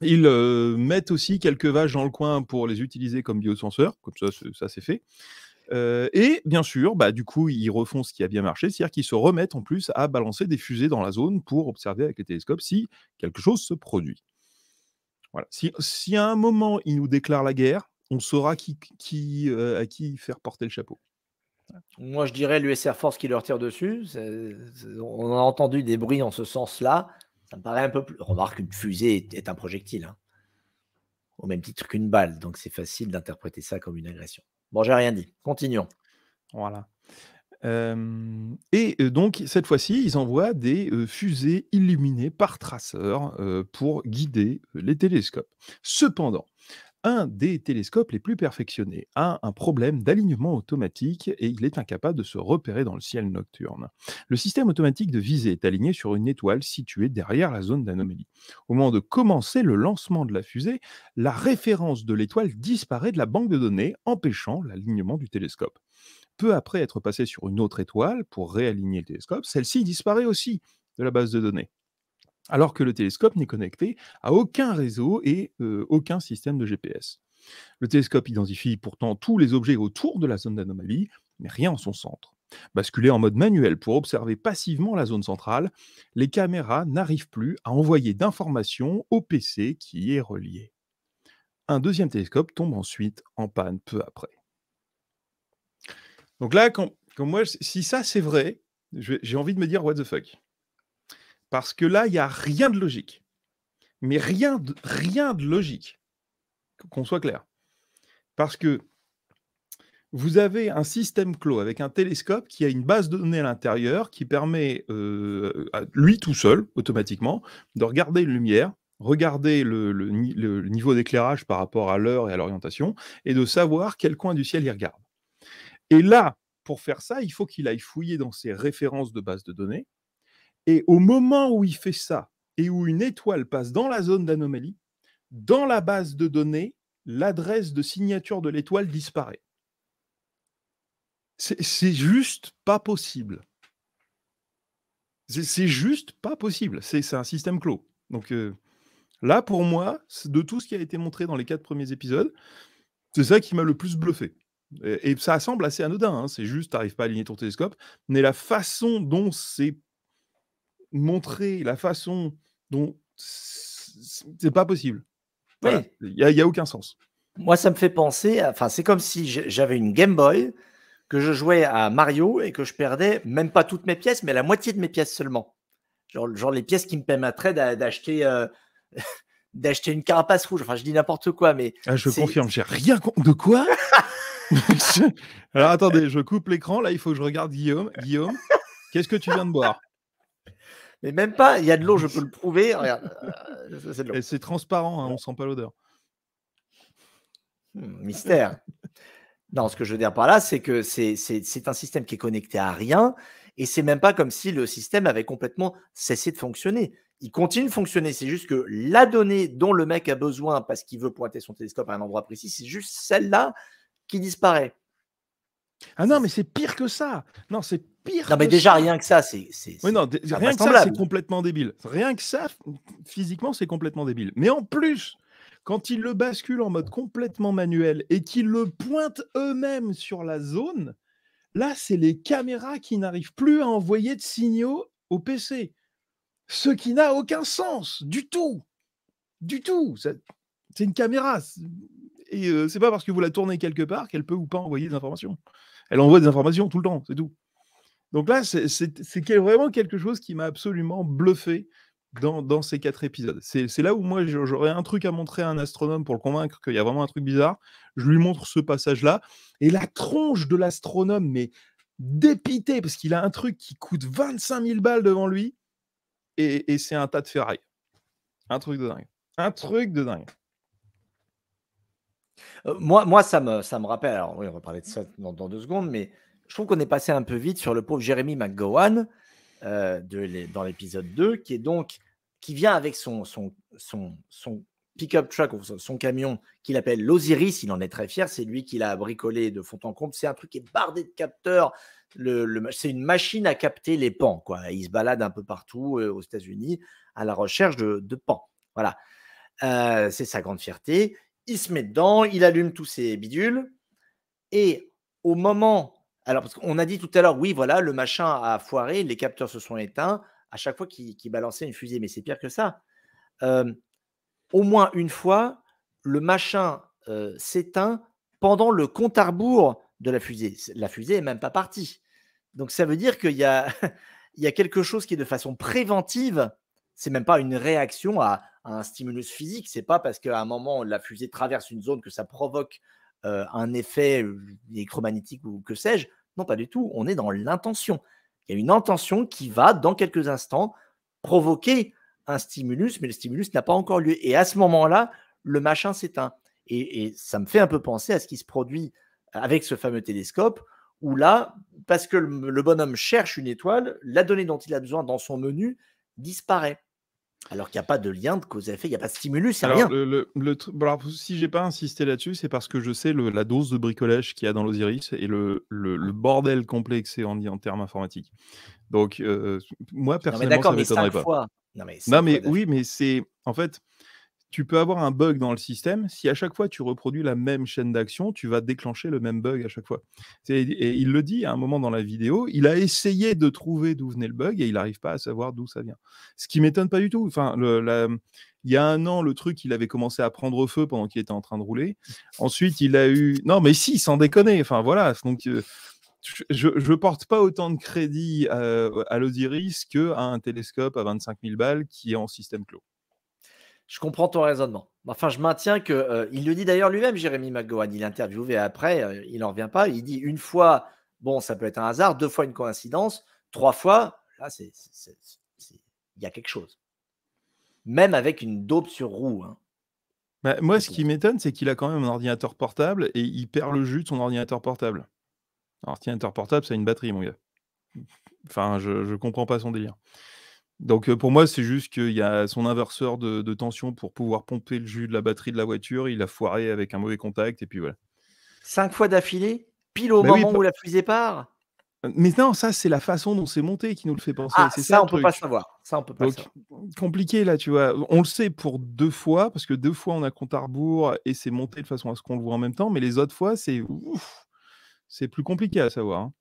Ils euh, mettent aussi quelques vaches dans le coin pour les utiliser comme biosenseurs, comme ça, ça c'est fait et bien sûr, bah, du coup, ils refont ce qui a bien marché, c'est-à-dire qu'ils se remettent en plus à balancer des fusées dans la zone pour observer avec les télescopes si quelque chose se produit. Voilà. Si, à un moment ils nous déclarent la guerre, on saura à qui faire porter le chapeau. Moi, je dirais l'US Force qui leur tire dessus. on a entendu des bruits en ce sens-là. Ça me paraît un peu plus. Remarque, une fusée est, un projectile, hein, au même titre qu'une balle. Donc, c'est facile d'interpréter ça comme une agression. Bon, j'ai rien dit. Continuons. Voilà. et donc, cette fois-ci, ils envoient des fusées illuminées par traceurs pour guider les télescopes. Cependant, un des télescopes les plus perfectionnés a un problème d'alignement automatique et il est incapable de se repérer dans le ciel nocturne. Le système automatique de visée est aligné sur une étoile située derrière la zone d'anomalie. Au moment de commencer le lancement de la fusée, la référence de l'étoile disparaît de la banque de données, empêchant l'alignement du télescope. Peu après être passé sur une autre étoile pour réaligner le télescope, celle-ci disparaît aussi de la base de données alors que le télescope n'est connecté à aucun réseau et euh, aucun système de GPS. Le télescope identifie pourtant tous les objets autour de la zone d'anomalie, mais rien en son centre. Basculé en mode manuel pour observer passivement la zone centrale, les caméras n'arrivent plus à envoyer d'informations au PC qui y est relié. Un deuxième télescope tombe ensuite en panne peu après. Donc là, moi, si ça c'est vrai, j'ai envie de me dire what the fuck. Parce que là, il n'y a rien de logique. Mais rien de, rien de logique. Qu'on soit clair. Parce que vous avez un système clos avec un télescope qui a une base de données à l'intérieur qui permet, euh, lui tout seul, automatiquement, de regarder la lumière, regarder le, le niveau d'éclairage par rapport à l'heure et à l'orientation, et de savoir quel coin du ciel il regarde. Et là, pour faire ça, il faut qu'il aille fouiller dans ses références de base de données, et au moment où il fait ça, et où une étoile passe dans la zone d'anomalie, dans la base de données, l'adresse de signature de l'étoile disparaît. C'est juste pas possible. C'est juste pas possible. C'est un système clos. Donc euh, là, pour moi, de tout ce qui a été montré dans les quatre premiers épisodes, c'est ça qui m'a le plus bluffé. Et, ça semble assez anodin. Hein. C'est juste, t'arrives pas à aligner ton télescope. Mais la façon dont c'est montrer la façon dont c'est pas possible. Il n'y a, y a aucun sens. Moi, ça me fait penser, enfin, c'est comme si j'avais une Game Boy, que je jouais à Mario et que je perdais même pas toutes mes pièces, mais la moitié de mes pièces seulement. Genre, genre les pièces qui me permettraient d'acheter euh, d'acheter une carapace rouge. Enfin, je dis n'importe quoi, mais. Ah, je confirme, j'ai rien. De quoi Alors attendez, je coupe l'écran. Là, il faut que je regarde Guillaume. Guillaume, qu'est-ce que tu viens de boire mais même pas, il y a de l'eau, je peux le prouver. Regarde, euh, c'est transparent, hein, on on sent pas l'odeur. Hmm, mystère. non, ce que je veux dire par là, c'est que c'est, c'est un système qui est connecté à rien et c'est même pas comme si le système avait complètement cessé de fonctionner. Il continue de fonctionner, c'est juste que la donnée dont le mec a besoin parce qu'il veut pointer son télescope à un endroit précis, c'est juste celle-là qui disparaît. Ah non, mais c'est pire que ça. Non, c'est pire. mais déjà, rien que ça, c'est. Oui, non, rien que ça, c'est complètement débile. Rien que ça, physiquement, c'est complètement débile. Mais en plus, quand ils le basculent en mode complètement manuel et qu'ils le pointent eux-mêmes sur la zone, là, c'est les caméras qui n'arrivent plus à envoyer de signaux au PC. Ce qui n'a aucun sens, du tout. Du tout. C'est une caméra. Et euh, c'est pas parce que vous la tournez quelque part qu'elle peut ou pas envoyer des informations elle envoie des informations tout le temps, c'est tout. Donc là, c'est vraiment quelque chose qui m'a absolument bluffé dans, ces quatre épisodes. C'est là où moi, j'aurais un truc à montrer à un astronome pour le convaincre qu'il y a vraiment un truc bizarre. Je lui montre ce passage-là. Et la tronche de l'astronome, mais dépité, parce qu'il a un truc qui coûte 25 000 balles devant lui. Et, et c'est un tas de ferraille. Un truc de dingue. Un truc de dingue moi, moi ça, me, rappelle, alors oui, on va parler de ça dans, deux secondes, mais je trouve qu'on est passé un peu vite sur le pauvre Jeremy McGowan dans l'épisode 2, qui est donc qui vient avec son, son, son, son pick-up truck, son camion qu'il appelle l'Osiris, il en est très fier, c'est lui qui l'a bricolé de fond en comble, c'est un truc qui est bardé de capteurs, c'est une machine à capter les pans, quoi. Il se balade un peu partout aux États-Unis à la recherche de, de pans. Voilà, c'est sa grande fierté il se met dedans, il allume tous ses bidules. Et au moment. Alors, parce qu'on a dit tout à l'heure, oui, voilà, le machin a foiré, les capteurs se sont éteints à chaque fois qu'il balançait une fusée, mais c'est pire que ça. Euh, au moins une fois, le machin euh, s'éteint pendant le compte à rebours de la fusée. La fusée n'est même pas partie. Donc, ça veut dire qu'il y, y a, quelque chose qui est de façon préventive c'est même pas une réaction à, un stimulus physique. C'est pas parce qu'à un moment la fusée traverse une zone que ça provoque euh, un effet euh, électromagnétique ou que sais-je. Non, pas du tout. On est dans l'intention. Il y a une intention qui va, dans quelques instants, provoquer un stimulus, mais le stimulus n'a pas encore lieu. Et à ce moment-là, le machin s'éteint. Et, ça me fait un peu penser à ce qui se produit avec ce fameux télescope, où là, parce que le bonhomme cherche une étoile, la donnée dont il a besoin dans son menu, disparaît. Alors qu'il n'y a pas de lien de cause à effet, il n'y a pas de stimulus, rien. Le, bah, si j'ai pas insisté là-dessus, c'est parce que je sais la dose de bricolage qu'il y a dans l'Osiris et le, bordel complexe que c'est en, en termes informatiques. Donc, euh, moi, personnellement, ne m'étonnerait pas. Non, mais, mais oui, mais c'est. En fait, tu peux avoir un bug dans le système. Si à chaque fois tu reproduis la même chaîne d'action, tu vas déclencher le même bug à chaque fois. Et il le dit à un moment dans la vidéo, il a essayé de trouver d'où venait le bug et il n'arrive pas à savoir d'où ça vient. Ce qui m'étonne pas du tout. Enfin, le, il y a un an, le truc, il avait commencé à prendre feu pendant qu'il était en train de rouler. Ensuite, il a eu. Non, mais si, sans déconner. Enfin, voilà. Donc. Euh, je ne porte pas autant de crédit à, euh, à l'Osiris qu'à un télescope à 25 000 balles qui est en système clos. Je comprends ton raisonnement. Enfin, je maintiens que euh, il le dit d'ailleurs lui-même, Jérémy McGowan. Il est après, euh, il n'en revient pas. Il dit une fois, bon, ça peut être un hasard, deux fois une coïncidence, trois fois, là, c'est il y a quelque chose. Même avec une dope sur roue. Hein. Bah, moi, ce qui m'étonne, c'est qu'il a quand même un ordinateur portable et il perd le jus de son ordinateur portable. Un ordinateur portable, ça a une batterie, mon gars. Enfin, je ne comprends pas son délire. Donc pour moi, c'est juste qu'il y a son inverseur de, tension pour pouvoir pomper le jus de la batterie de la voiture. Il a foiré avec un mauvais contact et puis voilà. Cinq fois d'affilée, pile au moment où la fusée part. Mais non, ça c'est la façon dont c'est monté qui nous le fait penser. Ah, c'est ça, on peut pas savoir. Ça on peut pas savoir. Compliqué là, tu vois. On le sait pour deux fois parce que deux fois on a compte à rebours et c'est monté de façon à ce qu'on le voit en même temps. Mais les autres fois, c'est c'est plus compliqué à savoir. Hein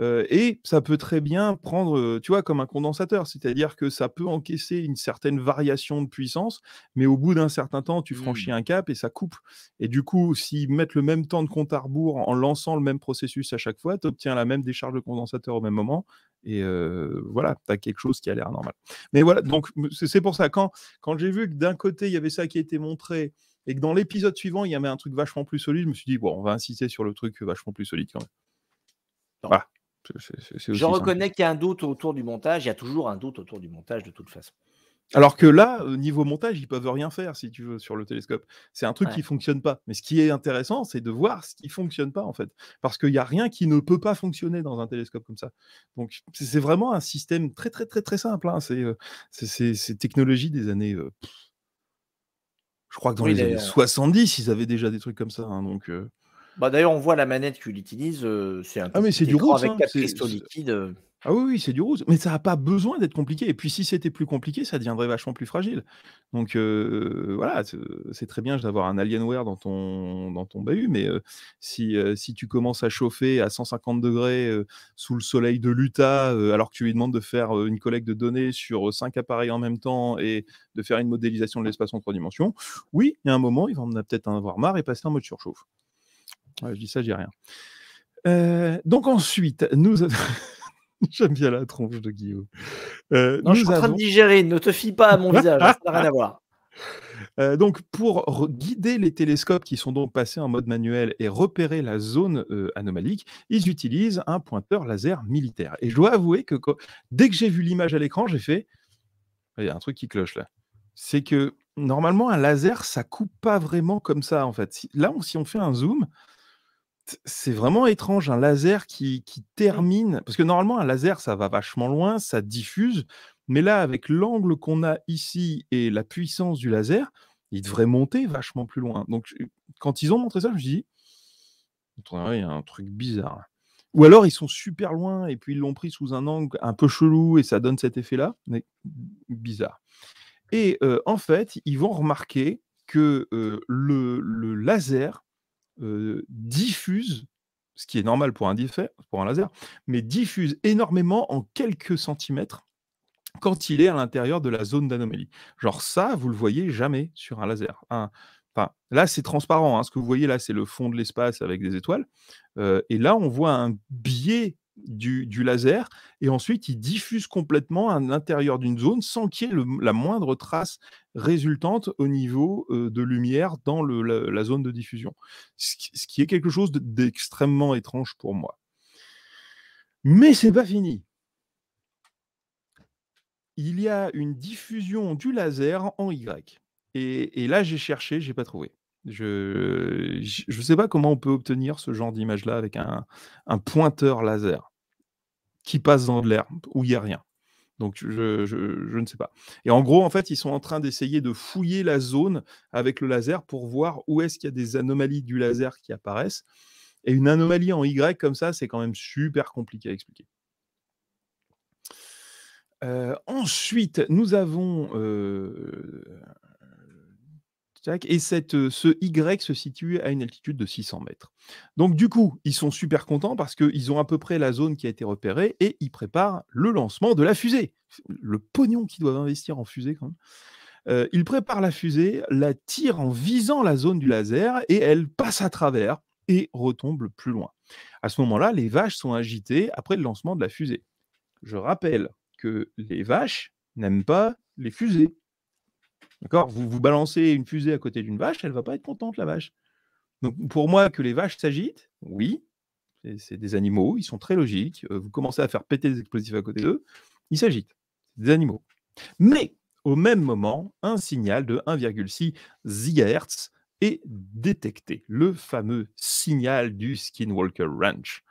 et ça peut très bien prendre, tu vois, comme un condensateur, c'est-à-dire que ça peut encaisser une certaine variation de puissance, mais au bout d'un certain temps, tu franchis mmh. un cap et ça coupe. Et du coup, s'ils mettent le même temps de compte à rebours en lançant le même processus à chaque fois, tu obtiens la même décharge de condensateur au même moment. Et voilà, tu as quelque chose qui a l'air normal. Mais voilà, mmh. donc c'est pour ça, quand, quand j'ai vu que d'un côté, il y avait ça qui a été montré, et que dans l'épisode suivant, il y avait un truc vachement plus solide, je me suis dit, bon, on va insister sur le truc vachement plus solide quand même. Voilà. Je reconnais qu'il y a un doute autour du montage. Il y a toujours un doute autour du montage de toute façon. Alors que là, euh, niveau montage, ils peuvent rien faire, si tu veux, sur le télescope. C'est un truc qui qui fonctionne pas. Mais ce qui est intéressant, c'est de voir ce qui fonctionne pas, en fait. Parce qu'il n'y a rien qui ne peut pas fonctionner dans un télescope comme ça. Donc, c'est vraiment un système très, très, très, très simple. Hein. Euh, c'est, c'est, c'est, technologie des années. Euh, je crois que dans les années 70, ils avaient déjà des trucs comme ça. Hein. donc. Bah, d'ailleurs, on voit la manette qu'il utilise. Euh, c'est un ah, Avec hein, quatre cristaux liquides. Euh. Ah oui, oui c'est du rose. Mais ça n'a pas besoin d'être compliqué. Et puis, si c'était plus compliqué, ça deviendrait vachement plus fragile. Donc, euh, voilà, c'est très bien d'avoir un Alienware dans ton, dans ton bahut. Mais si, si tu commences à chauffer à 150 degrés sous le soleil de l'Utah, alors que tu lui demandes de faire une collecte de données sur cinq appareils en même temps et de faire une modélisation de l'espace en trois dimensions, oui, il y a un moment, il va en peut-être en avoir marre et passer en mode surchauffe. Ouais, je dis ça, j'ai rien. Euh, donc ensuite, nous. J'aime bien la tronche de Guillaume. Euh, non, je suis en train de digérer, ne te fie pas à mon visage, hein, ça n'a rien à voir. Euh, donc, pour guider les télescopes qui sont donc passés en mode manuel et repérer la zone anomalique, ils utilisent un pointeur laser militaire. Et je dois avouer que dès que j'ai vu l'image à l'écran, j'ai fait il y a un truc qui cloche là. C'est que normalement, un laser, ça coupe pas vraiment comme ça en fait. Là, on, si on fait un zoom, c'est vraiment étrange, un laser qui, qui, mmh. termine, parce que normalement un laser ça va vachement loin, ça diffuse, mais là avec l'angle qu'on a ici et la puissance du laser, il devrait monter vachement plus loin. Donc quand ils ont montré ça, je me dis, il y a un truc bizarre. Ou alors ils sont super loin et puis ils l'ont pris sous un angle un peu chelou et ça donne cet effet-là, bizarre. Et euh, en fait, ils vont remarquer que euh, le laser euh, diffuse, ce qui est normal pour un, pour un laser, mais diffuse énormément en quelques centimètres quand il est à l'intérieur de la zone d'anomalie. Genre ça, vous le voyez jamais sur un laser. là, c'est transparent. Hein, ce que vous voyez là, c'est le fond de l'espace avec des étoiles. Euh, et là, on voit un biais du, laser et ensuite il diffuse complètement à l'intérieur d'une zone sans qu'il y ait la moindre trace résultante au niveau euh, de lumière dans la, zone de diffusion. Ce, qui est quelque chose d'extrêmement étrange pour moi. Mais c'est pas fini. Il y a une diffusion du laser en Y. Et, et là, j'ai cherché, j'ai pas trouvé. Je ne sais pas comment on peut obtenir ce genre d'image-là avec un, pointeur laser qui passe dans de l'air où il n'y a rien. Donc je, ne sais pas. Et en gros, en fait, ils sont en train d'essayer de fouiller la zone avec le laser pour voir où est-ce qu'il y a des anomalies du laser qui apparaissent. Et une anomalie en Y comme ça, c'est quand même super compliqué à expliquer. Euh, ensuite, nous avons euh, et ce Y se situe à une altitude de 600 mètres. Donc du coup, ils sont super contents parce qu'ils ont à peu près la zone qui a été repérée et ils préparent le lancement de la fusée. Le pognon qu'ils doivent investir en fusée quand même. ils préparent la fusée, la tirent en visant la zone du laser et elle passe à travers et retombe plus loin. À ce moment-là, les vaches sont agitées après le lancement de la fusée. Je rappelle que les vaches n'aiment pas les fusées vous, vous balancez une fusée à côté d'une vache, elle ne va pas être contente, la vache. Donc, pour moi, que les vaches s'agitent, oui, c'est des animaux, ils sont très logiques. Euh, vous commencez à faire péter des explosifs à côté d'eux, ils s'agitent. Des animaux. Mais au même moment, un signal de 1,6 GHz est détecté, le fameux signal du Skinwalker Ranch.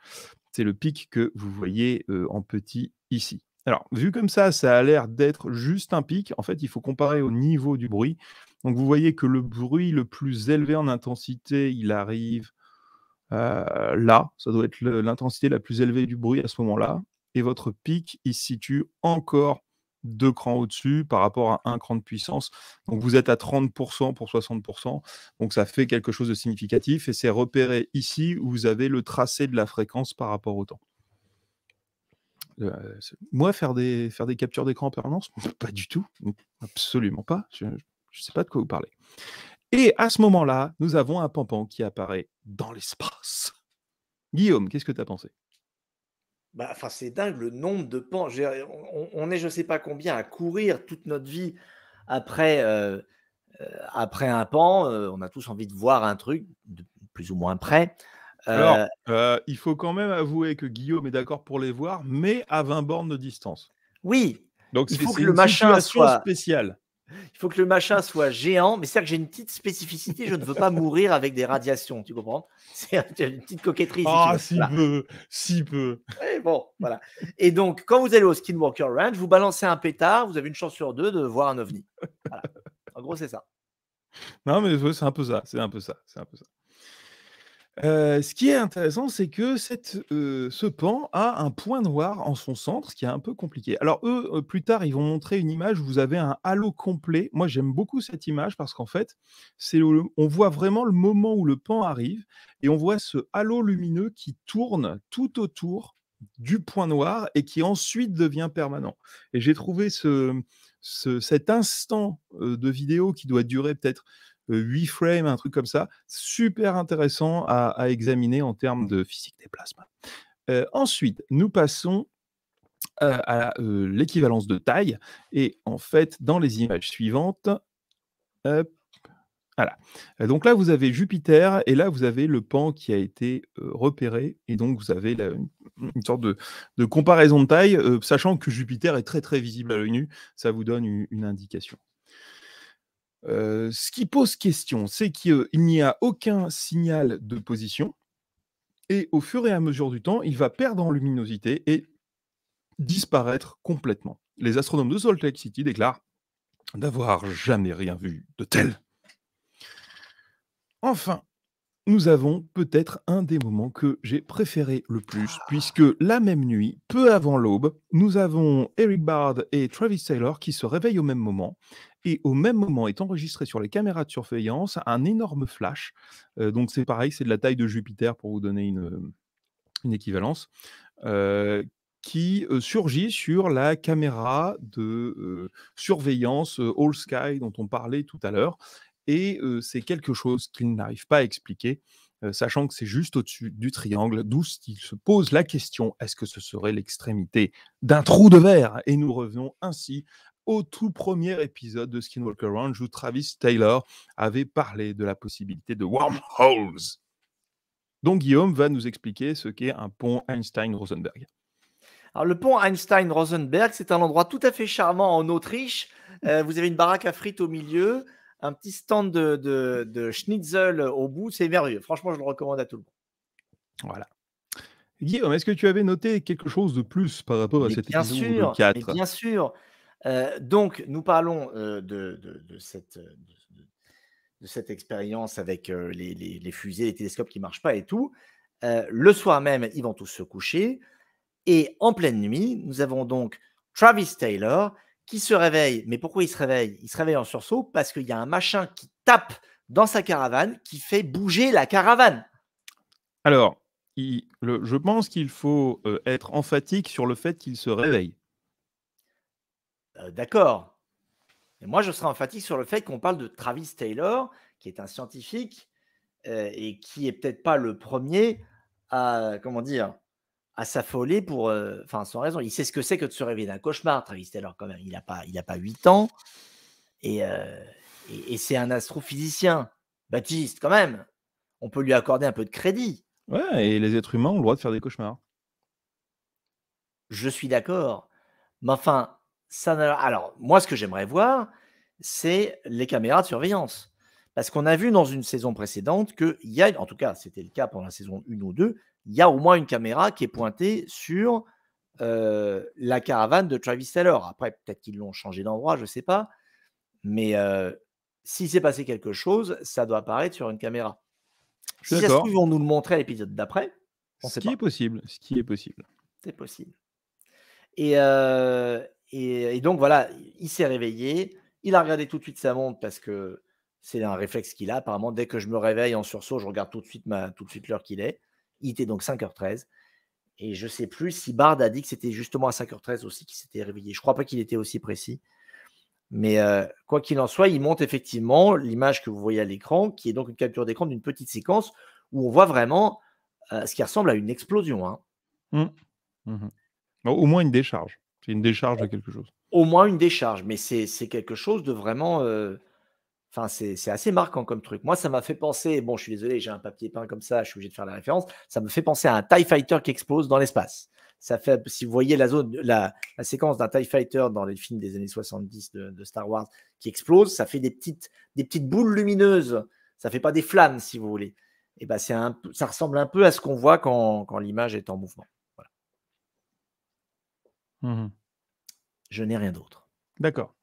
C'est le pic que vous voyez euh, en petit ici. Alors, vu comme ça, ça a l'air d'être juste un pic. En fait, il faut comparer au niveau du bruit. Donc, vous voyez que le bruit le plus élevé en intensité, il arrive euh, là. Ça doit être l'intensité la plus élevée du bruit à ce moment-là. Et votre pic, il se situe encore deux crans au-dessus par rapport à un cran de puissance. Donc, vous êtes à 30% pour 60%. Donc, ça fait quelque chose de significatif. Et c'est repéré ici où vous avez le tracé de la fréquence par rapport au temps. Euh, moi, faire des, faire des captures d'écran en permanence, pas du tout, absolument pas. Je ne sais pas de quoi vous parlez. Et à ce moment-là, nous avons un pan-pan qui apparaît dans l'espace. Guillaume, qu'est-ce que tu as pensé bah, c'est dingue le nombre de pans. On, est, je ne sais pas combien, à courir toute notre vie après, euh, euh, après un pan. on a tous envie de voir un truc plus ou moins près. Alors, euh, euh, il faut quand même avouer que Guillaume est d'accord pour les voir, mais à 20 bornes de distance. Oui. Donc, il faut que le machin soit spécial. Il faut que le machin soit géant, mais c'est vrai que j'ai une petite spécificité. Je ne veux pas mourir avec des radiations, tu comprends C'est une petite coquetterie. Ah, si, peu, si peu. Et bon, voilà. Et donc, quand vous allez au Skinwalker Ranch, vous balancez un pétard, vous avez une chance sur deux de voir un ovni. En gros, c'est ça. Non, mais c'est un peu ça. C'est un peu ça. C'est un peu ça ce qui est intéressant, c'est que cette, ce pan a un point noir en son centre, ce qui est un peu compliqué. Alors eux, plus tard, ils vont montrer une image où vous avez un halo complet. Moi, j'aime beaucoup cette image parce qu'en fait, c'est on voit vraiment le moment où le pan arrive et on voit ce halo lumineux qui tourne tout autour du point noir et qui ensuite devient permanent. Et j'ai trouvé cet instant de vidéo qui doit durer peut-être 8 euh, frames, un truc comme ça. Super intéressant à, examiner en termes de physique des plasmas. Euh, ensuite, nous passons euh, à l'équivalence de taille. Et en fait, dans les images suivantes, voilà. Donc là, vous avez Jupiter et là, vous avez le pan qui a été repéré. Et donc, vous avez une sorte de, comparaison de taille, sachant que Jupiter est très, très visible à l'œil nu. Ça vous donne une indication ce qui pose question, c'est qu'il n'y a aucun signal de position, et au fur et à mesure du temps, il va perdre en luminosité et disparaître complètement. Les astronomes de Salt Lake City déclarent d'avoir jamais rien vu de tel. Enfin, nous avons peut-être un des moments que j'ai préféré le plus, ah. puisque la même nuit, peu avant l'aube, nous avons Eric Bard et Travis Taylor qui se réveillent au même moment. Et au même moment est enregistré sur les caméras de surveillance un énorme flash. Euh, donc c'est pareil, c'est de la taille de Jupiter pour vous donner une, équivalence, euh, qui euh, surgit sur la caméra de surveillance All Sky dont on parlait tout à l'heure et c'est quelque chose qu'il n'arrive pas à expliquer sachant que c'est juste au-dessus du triangle, d'où il se pose la question est-ce que ce serait l'extrémité d'un trou de verre Et nous revenons ainsi au tout premier épisode de Skinwalker Ranch où Travis Taylor avait parlé de la possibilité de wormholes. Donc Guillaume va nous expliquer ce qu'est un pont Einstein-Rosenberg. Alors, le pont Einstein-Rosenberg, c'est un endroit tout à fait charmant en Autriche. Euh, vous avez une baraque à frites au milieu un petit stand de, schnitzel au bout, c'est merveilleux. Franchement, je le recommande à tout le monde. Voilà. Guillaume, est-ce que tu avais noté quelque chose de plus par rapport à cette expérience sûr, Bien sûr. Euh, donc, nous parlons euh, de, cette, euh, de, cette, expérience avec les, les, fusées, les télescopes qui ne marchent pas et tout. le soir même, ils vont tous se coucher. Et en pleine nuit, nous avons donc Travis Taylor qui se réveille. Mais pourquoi il se réveille Il se réveille en sursaut parce qu'il y a un machin qui tape dans sa caravane qui fait bouger la caravane. Alors, je pense qu'il faut euh, être emphatique sur le fait qu'il se réveille. Euh, d'accord. moi, je serais emphatique sur le fait qu'on parle de Travis Taylor, qui est un scientifique euh, et qui est peut-être pas le premier à, comment dire, à s'affoler pour. Euh, enfin, sans raison. Il sait ce que c'est que de se réveiller d'un cauchemar, Travis Alors quand même. Il n'a pas, il a pas 8 ans. Euh, et, c'est un astrophysicien. Baptiste, quand même. On peut lui accorder un peu de crédit. Ouais, et les êtres humains ont le droit de faire des cauchemars. Je suis d'accord. Mais enfin, ça. Alors, moi, ce que j'aimerais voir, c'est les caméras de surveillance. Parce qu'on a vu dans une saison précédente qu'il y a, en tout cas c'était le cas pendant la saison 1 ou 2, il y a au moins une caméra qui est pointée sur euh, la caravane de Travis Taylor. Après, peut-être qu'ils l'ont changé d'endroit, je ne sais pas. Mais euh, s'il s'est passé quelque chose, ça doit apparaître sur une caméra. Si ce qu'ils vont nous le montrer à l'épisode d'après. Ce qui est possible. Ce qui est possible. C'est possible. Euh, et, et, donc voilà, il s'est réveillé. Il a regardé tout de suite sa montre parce que c'est un réflexe qu'il a. Apparemment, dès que je me réveille en sursaut, je regarde tout de suite, tout de suite l'heure qu'il est. Il était donc 5h13. Et je ne sais plus si Bard a dit que c'était justement à 5h13 aussi qu'il s'était réveillé. Je ne crois pas qu'il était aussi précis. Mais euh, quoi qu'il en soit, il monte effectivement l'image que vous voyez à l'écran, qui est donc une capture d'écran d'une petite séquence où on voit vraiment euh, ce qui ressemble à une explosion. Hein. Mmh. Mmh bah, au moins une décharge. C'est une décharge à quelque chose. Au moins une décharge, mais c'est quelque chose de vraiment euh, Enfin, c'est assez marquant comme truc. Moi, ça m'a fait penser, bon, je suis désolé, j'ai un papier peint comme ça, je suis obligé de faire la référence, ça me fait penser à un TIE Fighter qui explose dans l'espace. Ça fait, si vous voyez la zone, la, séquence d'un TIE Fighter dans les films des années 70 de, Star Wars qui explose, ça fait des petites, des petites boules lumineuses. Ça fait pas des flammes, si vous voulez. Et eh ben, c'est ça ressemble un peu à ce qu'on voit quand, l'image est en mouvement. Mmh je n'ai rien d'autre. D'accord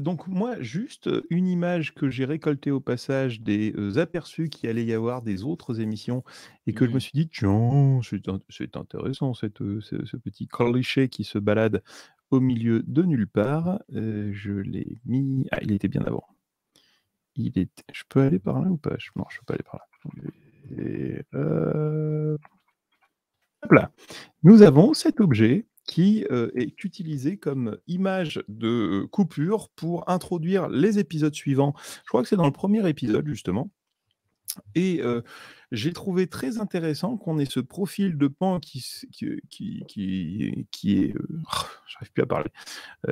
donc moi, juste, une image que j'ai récoltée au passage des, aperçus qui allait y avoir des autres émissions et que je me suis dit: «Tiens, c'est intéressant ce petit cliché qui se balade au milieu de nulle part». je l'ai mis ah, il était bien avant. Il est. je peux aller par là ou pas? Je non, peux pas aller par là. Voilà. Euh, là! Nous avons cet objet qui euh, est utilisé comme image de euh, coupure pour introduire les épisodes suivants. Je crois que c'est dans le premier épisode, justement. Et euh, j'ai trouvé très intéressant qu'on ait ce profil de pan qui, qui, qui, qui, est. J'arrive plus à parler.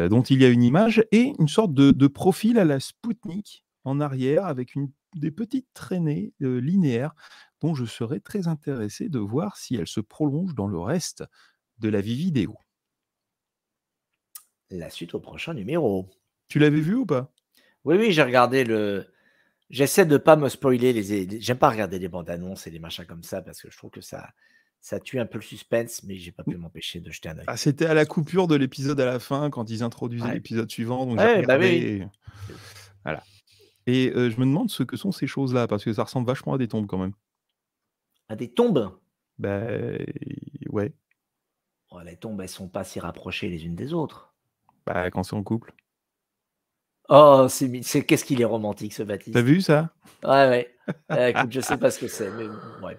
dont il y a une image et une sorte de, de profil à la Spoutnik en arrière avec une, des petites traînées linéaires dont je serais très intéressé de voir si elles se prolongent dans le reste de la vie vidéo la suite au prochain numéro. Tu l'avais vu ou pas Oui, oui, j'ai regardé le. J'essaie de ne pas me spoiler les. J'aime pas regarder les bandes annonces et les machins comme ça parce que je trouve que ça, ça tue un peu le suspense, mais j'ai pas pu mm. m'empêcher de jeter un œil. Ah, c'était à la coupure de l'épisode à la fin quand ils introduisaient l'épisode suivant, donc bah oui. Voilà. Et euh, je me demande ce que sont ces choses-là parce que ça ressemble vachement à des tombes quand même. À des tombes Ben ouais. Oh, les tombes, elles sont pas si rapprochées les unes des autres. Bah, quand c'est en couple. Oh, c'est qu'est-ce qu'il est romantique ce Baptiste. T'as vu ça Ouais, ouais. Eh, écoute, je sais pas ce que c'est, mais ouais.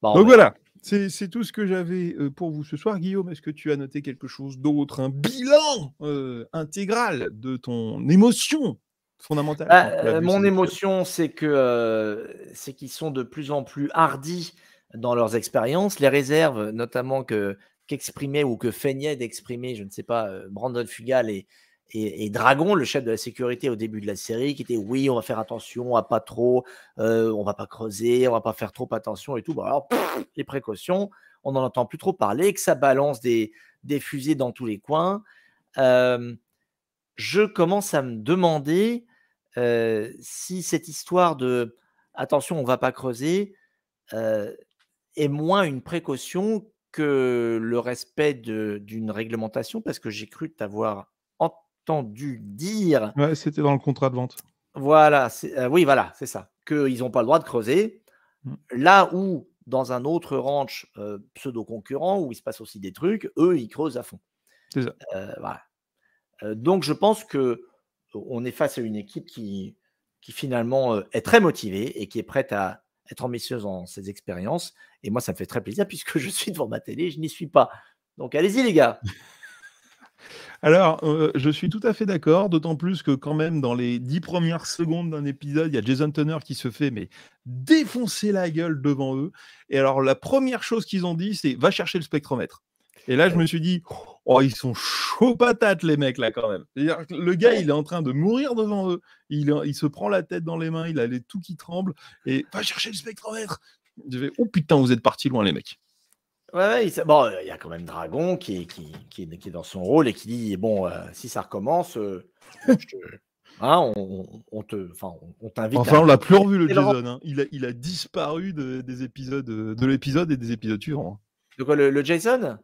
Donc voilà, c'est tout ce que j'avais euh, pour vous ce soir. Guillaume, est-ce que tu as noté quelque chose d'autre Un bilan euh, intégral de ton émotion fondamentale bah, euh, Mon émotion, c'est que c'est qu'ils sont de plus en plus hardis dans leurs expériences. Les réserves, notamment que qu'exprimait ou que feignait d'exprimer, je ne sais pas, euh, Brandon Fugal et, et, Dragon, le chef de la sécurité au début de la série, qui était oui, on va faire attention, à pas trop, euh, on va pas creuser, on va pas faire trop attention et tout. alors, les précautions, on n'en entend plus trop parler, que ça balance des, des fusées dans tous les coins. Euh, je commence à me demander si cette histoire de attention, on va pas creuser est moins une précaution que le respect d'une réglementation parce que j'ai cru t'avoir entendu dire. c'était dans le contrat de vente. Voilà, euh, oui, voilà, c'est ça. Qu'ils n'ont pas le droit de creuser. Mmh. Là où, dans un autre ranch euh, pseudo-concurrent, où il se passe aussi des trucs, eux, ils creusent à fond. C'est ça. Euh, voilà. donc, je pense que on est face à une équipe qui, qui finalement est très motivée et qui est prête à, être ambitieuse dans ces expériences. Et moi, ça me fait très plaisir puisque je suis devant ma télé je n'y suis pas. Donc allez-y, les gars. Alors, euh, je suis tout à fait d'accord, d'autant plus que quand même dans les dix premières secondes d'un épisode, il y a Jason Turner qui se fait mais défoncer la gueule devant eux. Et alors la première chose qu'ils ont dit, c'est va chercher le spectromètre. Et là, je me suis dit, oh, ils sont chauds patates, les mecs, là, quand même. le gars, il est en train de mourir devant eux. Il, se prend la tête dans les mains, il a les tout qui tremble. Et va chercher le spectromètre. Je vais, oh putain, vous êtes partis loin, les mecs. Ouais, ouais il, bon, il y a quand même Dragon qui, est dans son rôle et qui dit bon, euh, si ça recommence, euh, hein, on, te, enfin, t'invite. Enfin, on l'a plus revu le Jason. Hein. Il, a, disparu de, des épisodes, euh, de l'épisode et des épisodes suivants. quoi le Jason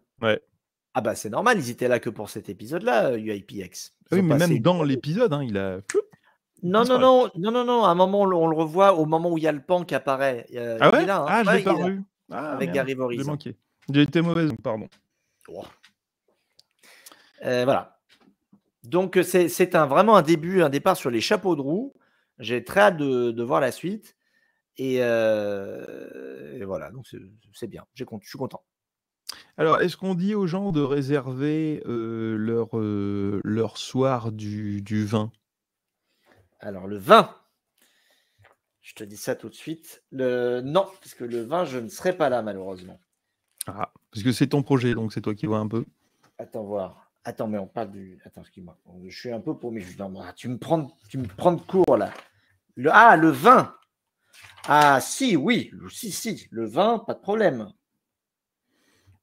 ah bah c'est normal, ils étaient là que pour cet épisode-là, UIPX. Euh, oui, mais même dans l'épisode, hein, il a. Non, non, non, non, non, non, à un moment, on le revoit au moment où il y a le pan qui apparaît. ah ouais hein. Ah, je l'ai pas vu. Ah, avec Gary Boris. J'ai manqué. J'ai été mauvaise, pardon. Euh, voilà. Donc, euh, c'est un, vraiment un début, un départ sur les chapeaux de roue. J'ai très hâte de, voir la suite. Et, et voilà, donc c'est bien. Je suis content. Alors, est-ce qu'on dit aux gens de réserver, euh, leur, euh, leur soir du vin? Alors le vin! Je te dis ça tout de suite. Le non, parce que le vin, je ne serai pas là malheureusement. Ah, parce que c'est ton projet, donc c'est toi qui vois un peu? Attends voir. Attends, mais on parle du attends, excuse-moi, je suis un peu pour je ah, tu me prends tu me prends de court là. ah, le vin! Ah si, oui, si, si, le vin, pas de problème.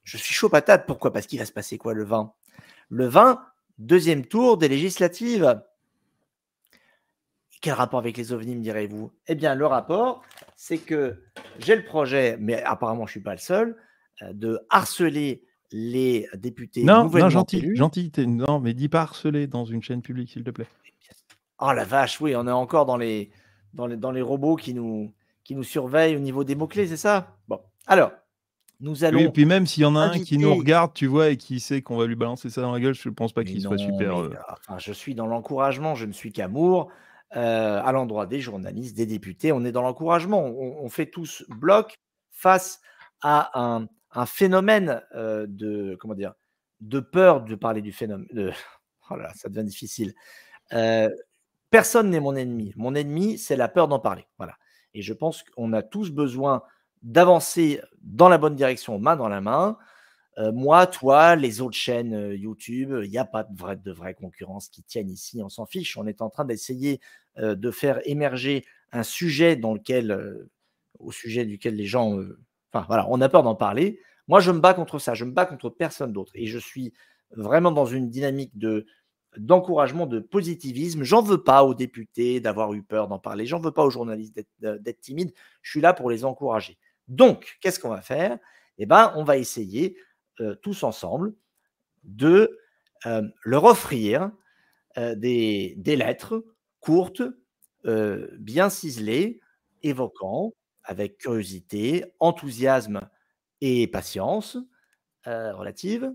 Je suis chaud patate. Pourquoi Parce qu'il va se passer quoi le 20 Le 20, deuxième tour des législatives. Quel rapport avec les ovnis, me direz-vous Eh bien, le rapport, c'est que j'ai le projet, mais apparemment, je ne suis pas le seul, euh, de harceler les députés. Non, non gentil, non, mais dis pas harceler dans une chaîne publique, s'il te plaît. Eh oh la vache, oui, on est encore dans les, dans les, dans les robots qui nous, qui nous surveillent au niveau des mots-clés, c'est ça Bon, alors, allons. et puis même s'il y en a un qui nous regarde, tu vois, et qui sait qu'on va lui balancer ça dans la gueule, je ne pense pas qu'il soit super. Euh, ah, je suis dans l'encouragement, je ne suis qu'amour. Euh, à l'endroit des journalistes, des députés, on est dans l'encouragement. On, fait tous bloc face à un, phénomène euh, de comment dire de peur de parler du phénomène. De... Oh ça devient difficile. personne n'est mon ennemi. Mon ennemi, c'est la peur d'en parler. Voilà. Et je pense qu'on a tous besoin d'avancer dans la bonne direction, main dans la main. Euh, moi, toi, les autres chaînes euh, YouTube, il n'y a pas de vraie, concurrence qui tienne ici, on s'en fiche. On est en train d'essayer euh, de faire émerger un sujet dans lequel, au sujet duquel les gens. Enfin, voilà, on a peur d'en parler. Moi, je me bats contre ça, je me bats contre personne d'autre. Et je suis vraiment dans une dynamique de d'encouragement, de positivisme. J'en veux pas aux députés d'avoir eu peur d'en parler. J'en veux pas aux journalistes d'être timides. Je suis là pour les encourager. Donc, qu'est-ce qu'on va faire Eh bien, on va essayer euh, tous ensemble de euh, leur offrir euh, des, des, lettres courtes, bien ciselées, évoquant avec curiosité, enthousiasme et patience relative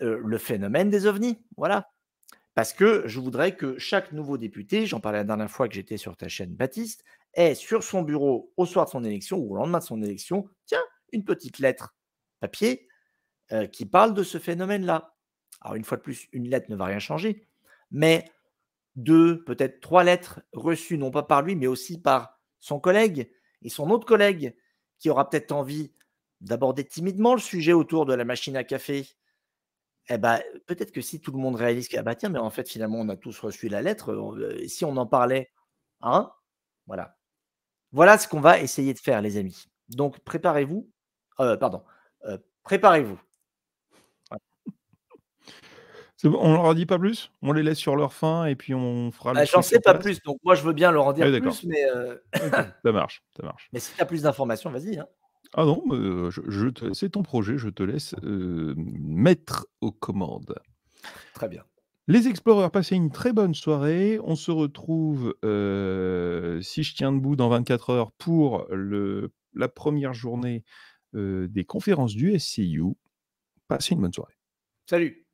le phénomène des ovnis. Voilà. Parce que je voudrais que chaque nouveau député, j'en parlais la dernière fois que j'étais sur ta chaîne Baptiste, est sur son bureau au soir de son élection ou au lendemain de son élection, tiens, une petite lettre papier euh, qui parle de ce phénomène-là. Alors une fois de plus, une lettre ne va rien changer, mais deux, peut-être trois lettres reçues, non pas par lui, mais aussi par son collègue et son autre collègue, qui aura peut-être envie d'aborder timidement le sujet autour de la machine à café. Eh ben, peut-être que si tout le monde réalise que, ah bah tiens, mais en fait, finalement, on a tous reçu la lettre, euh, si on en parlait, hein Voilà. Voilà ce qu'on va essayer de faire, les amis. Donc, préparez-vous. Euh, pardon. Euh, préparez-vous. on leur dit pas plus On les laisse sur leur fin et puis on fera bah, J'en sais pas plus, donc moi je veux bien leur en dire plus, mais. Euh, ça marche, ça marche. Mais si tu as plus d'informations, vas-y. Hein. Ah non, je, c'est ton projet, je te laisse mettre aux commandes. Très bien. Les Explorers, passez une très bonne soirée. On se retrouve, euh, si je tiens debout, dans 24 heures pour la première journée euh, des conférences du SCU. Passez une bonne soirée. Salut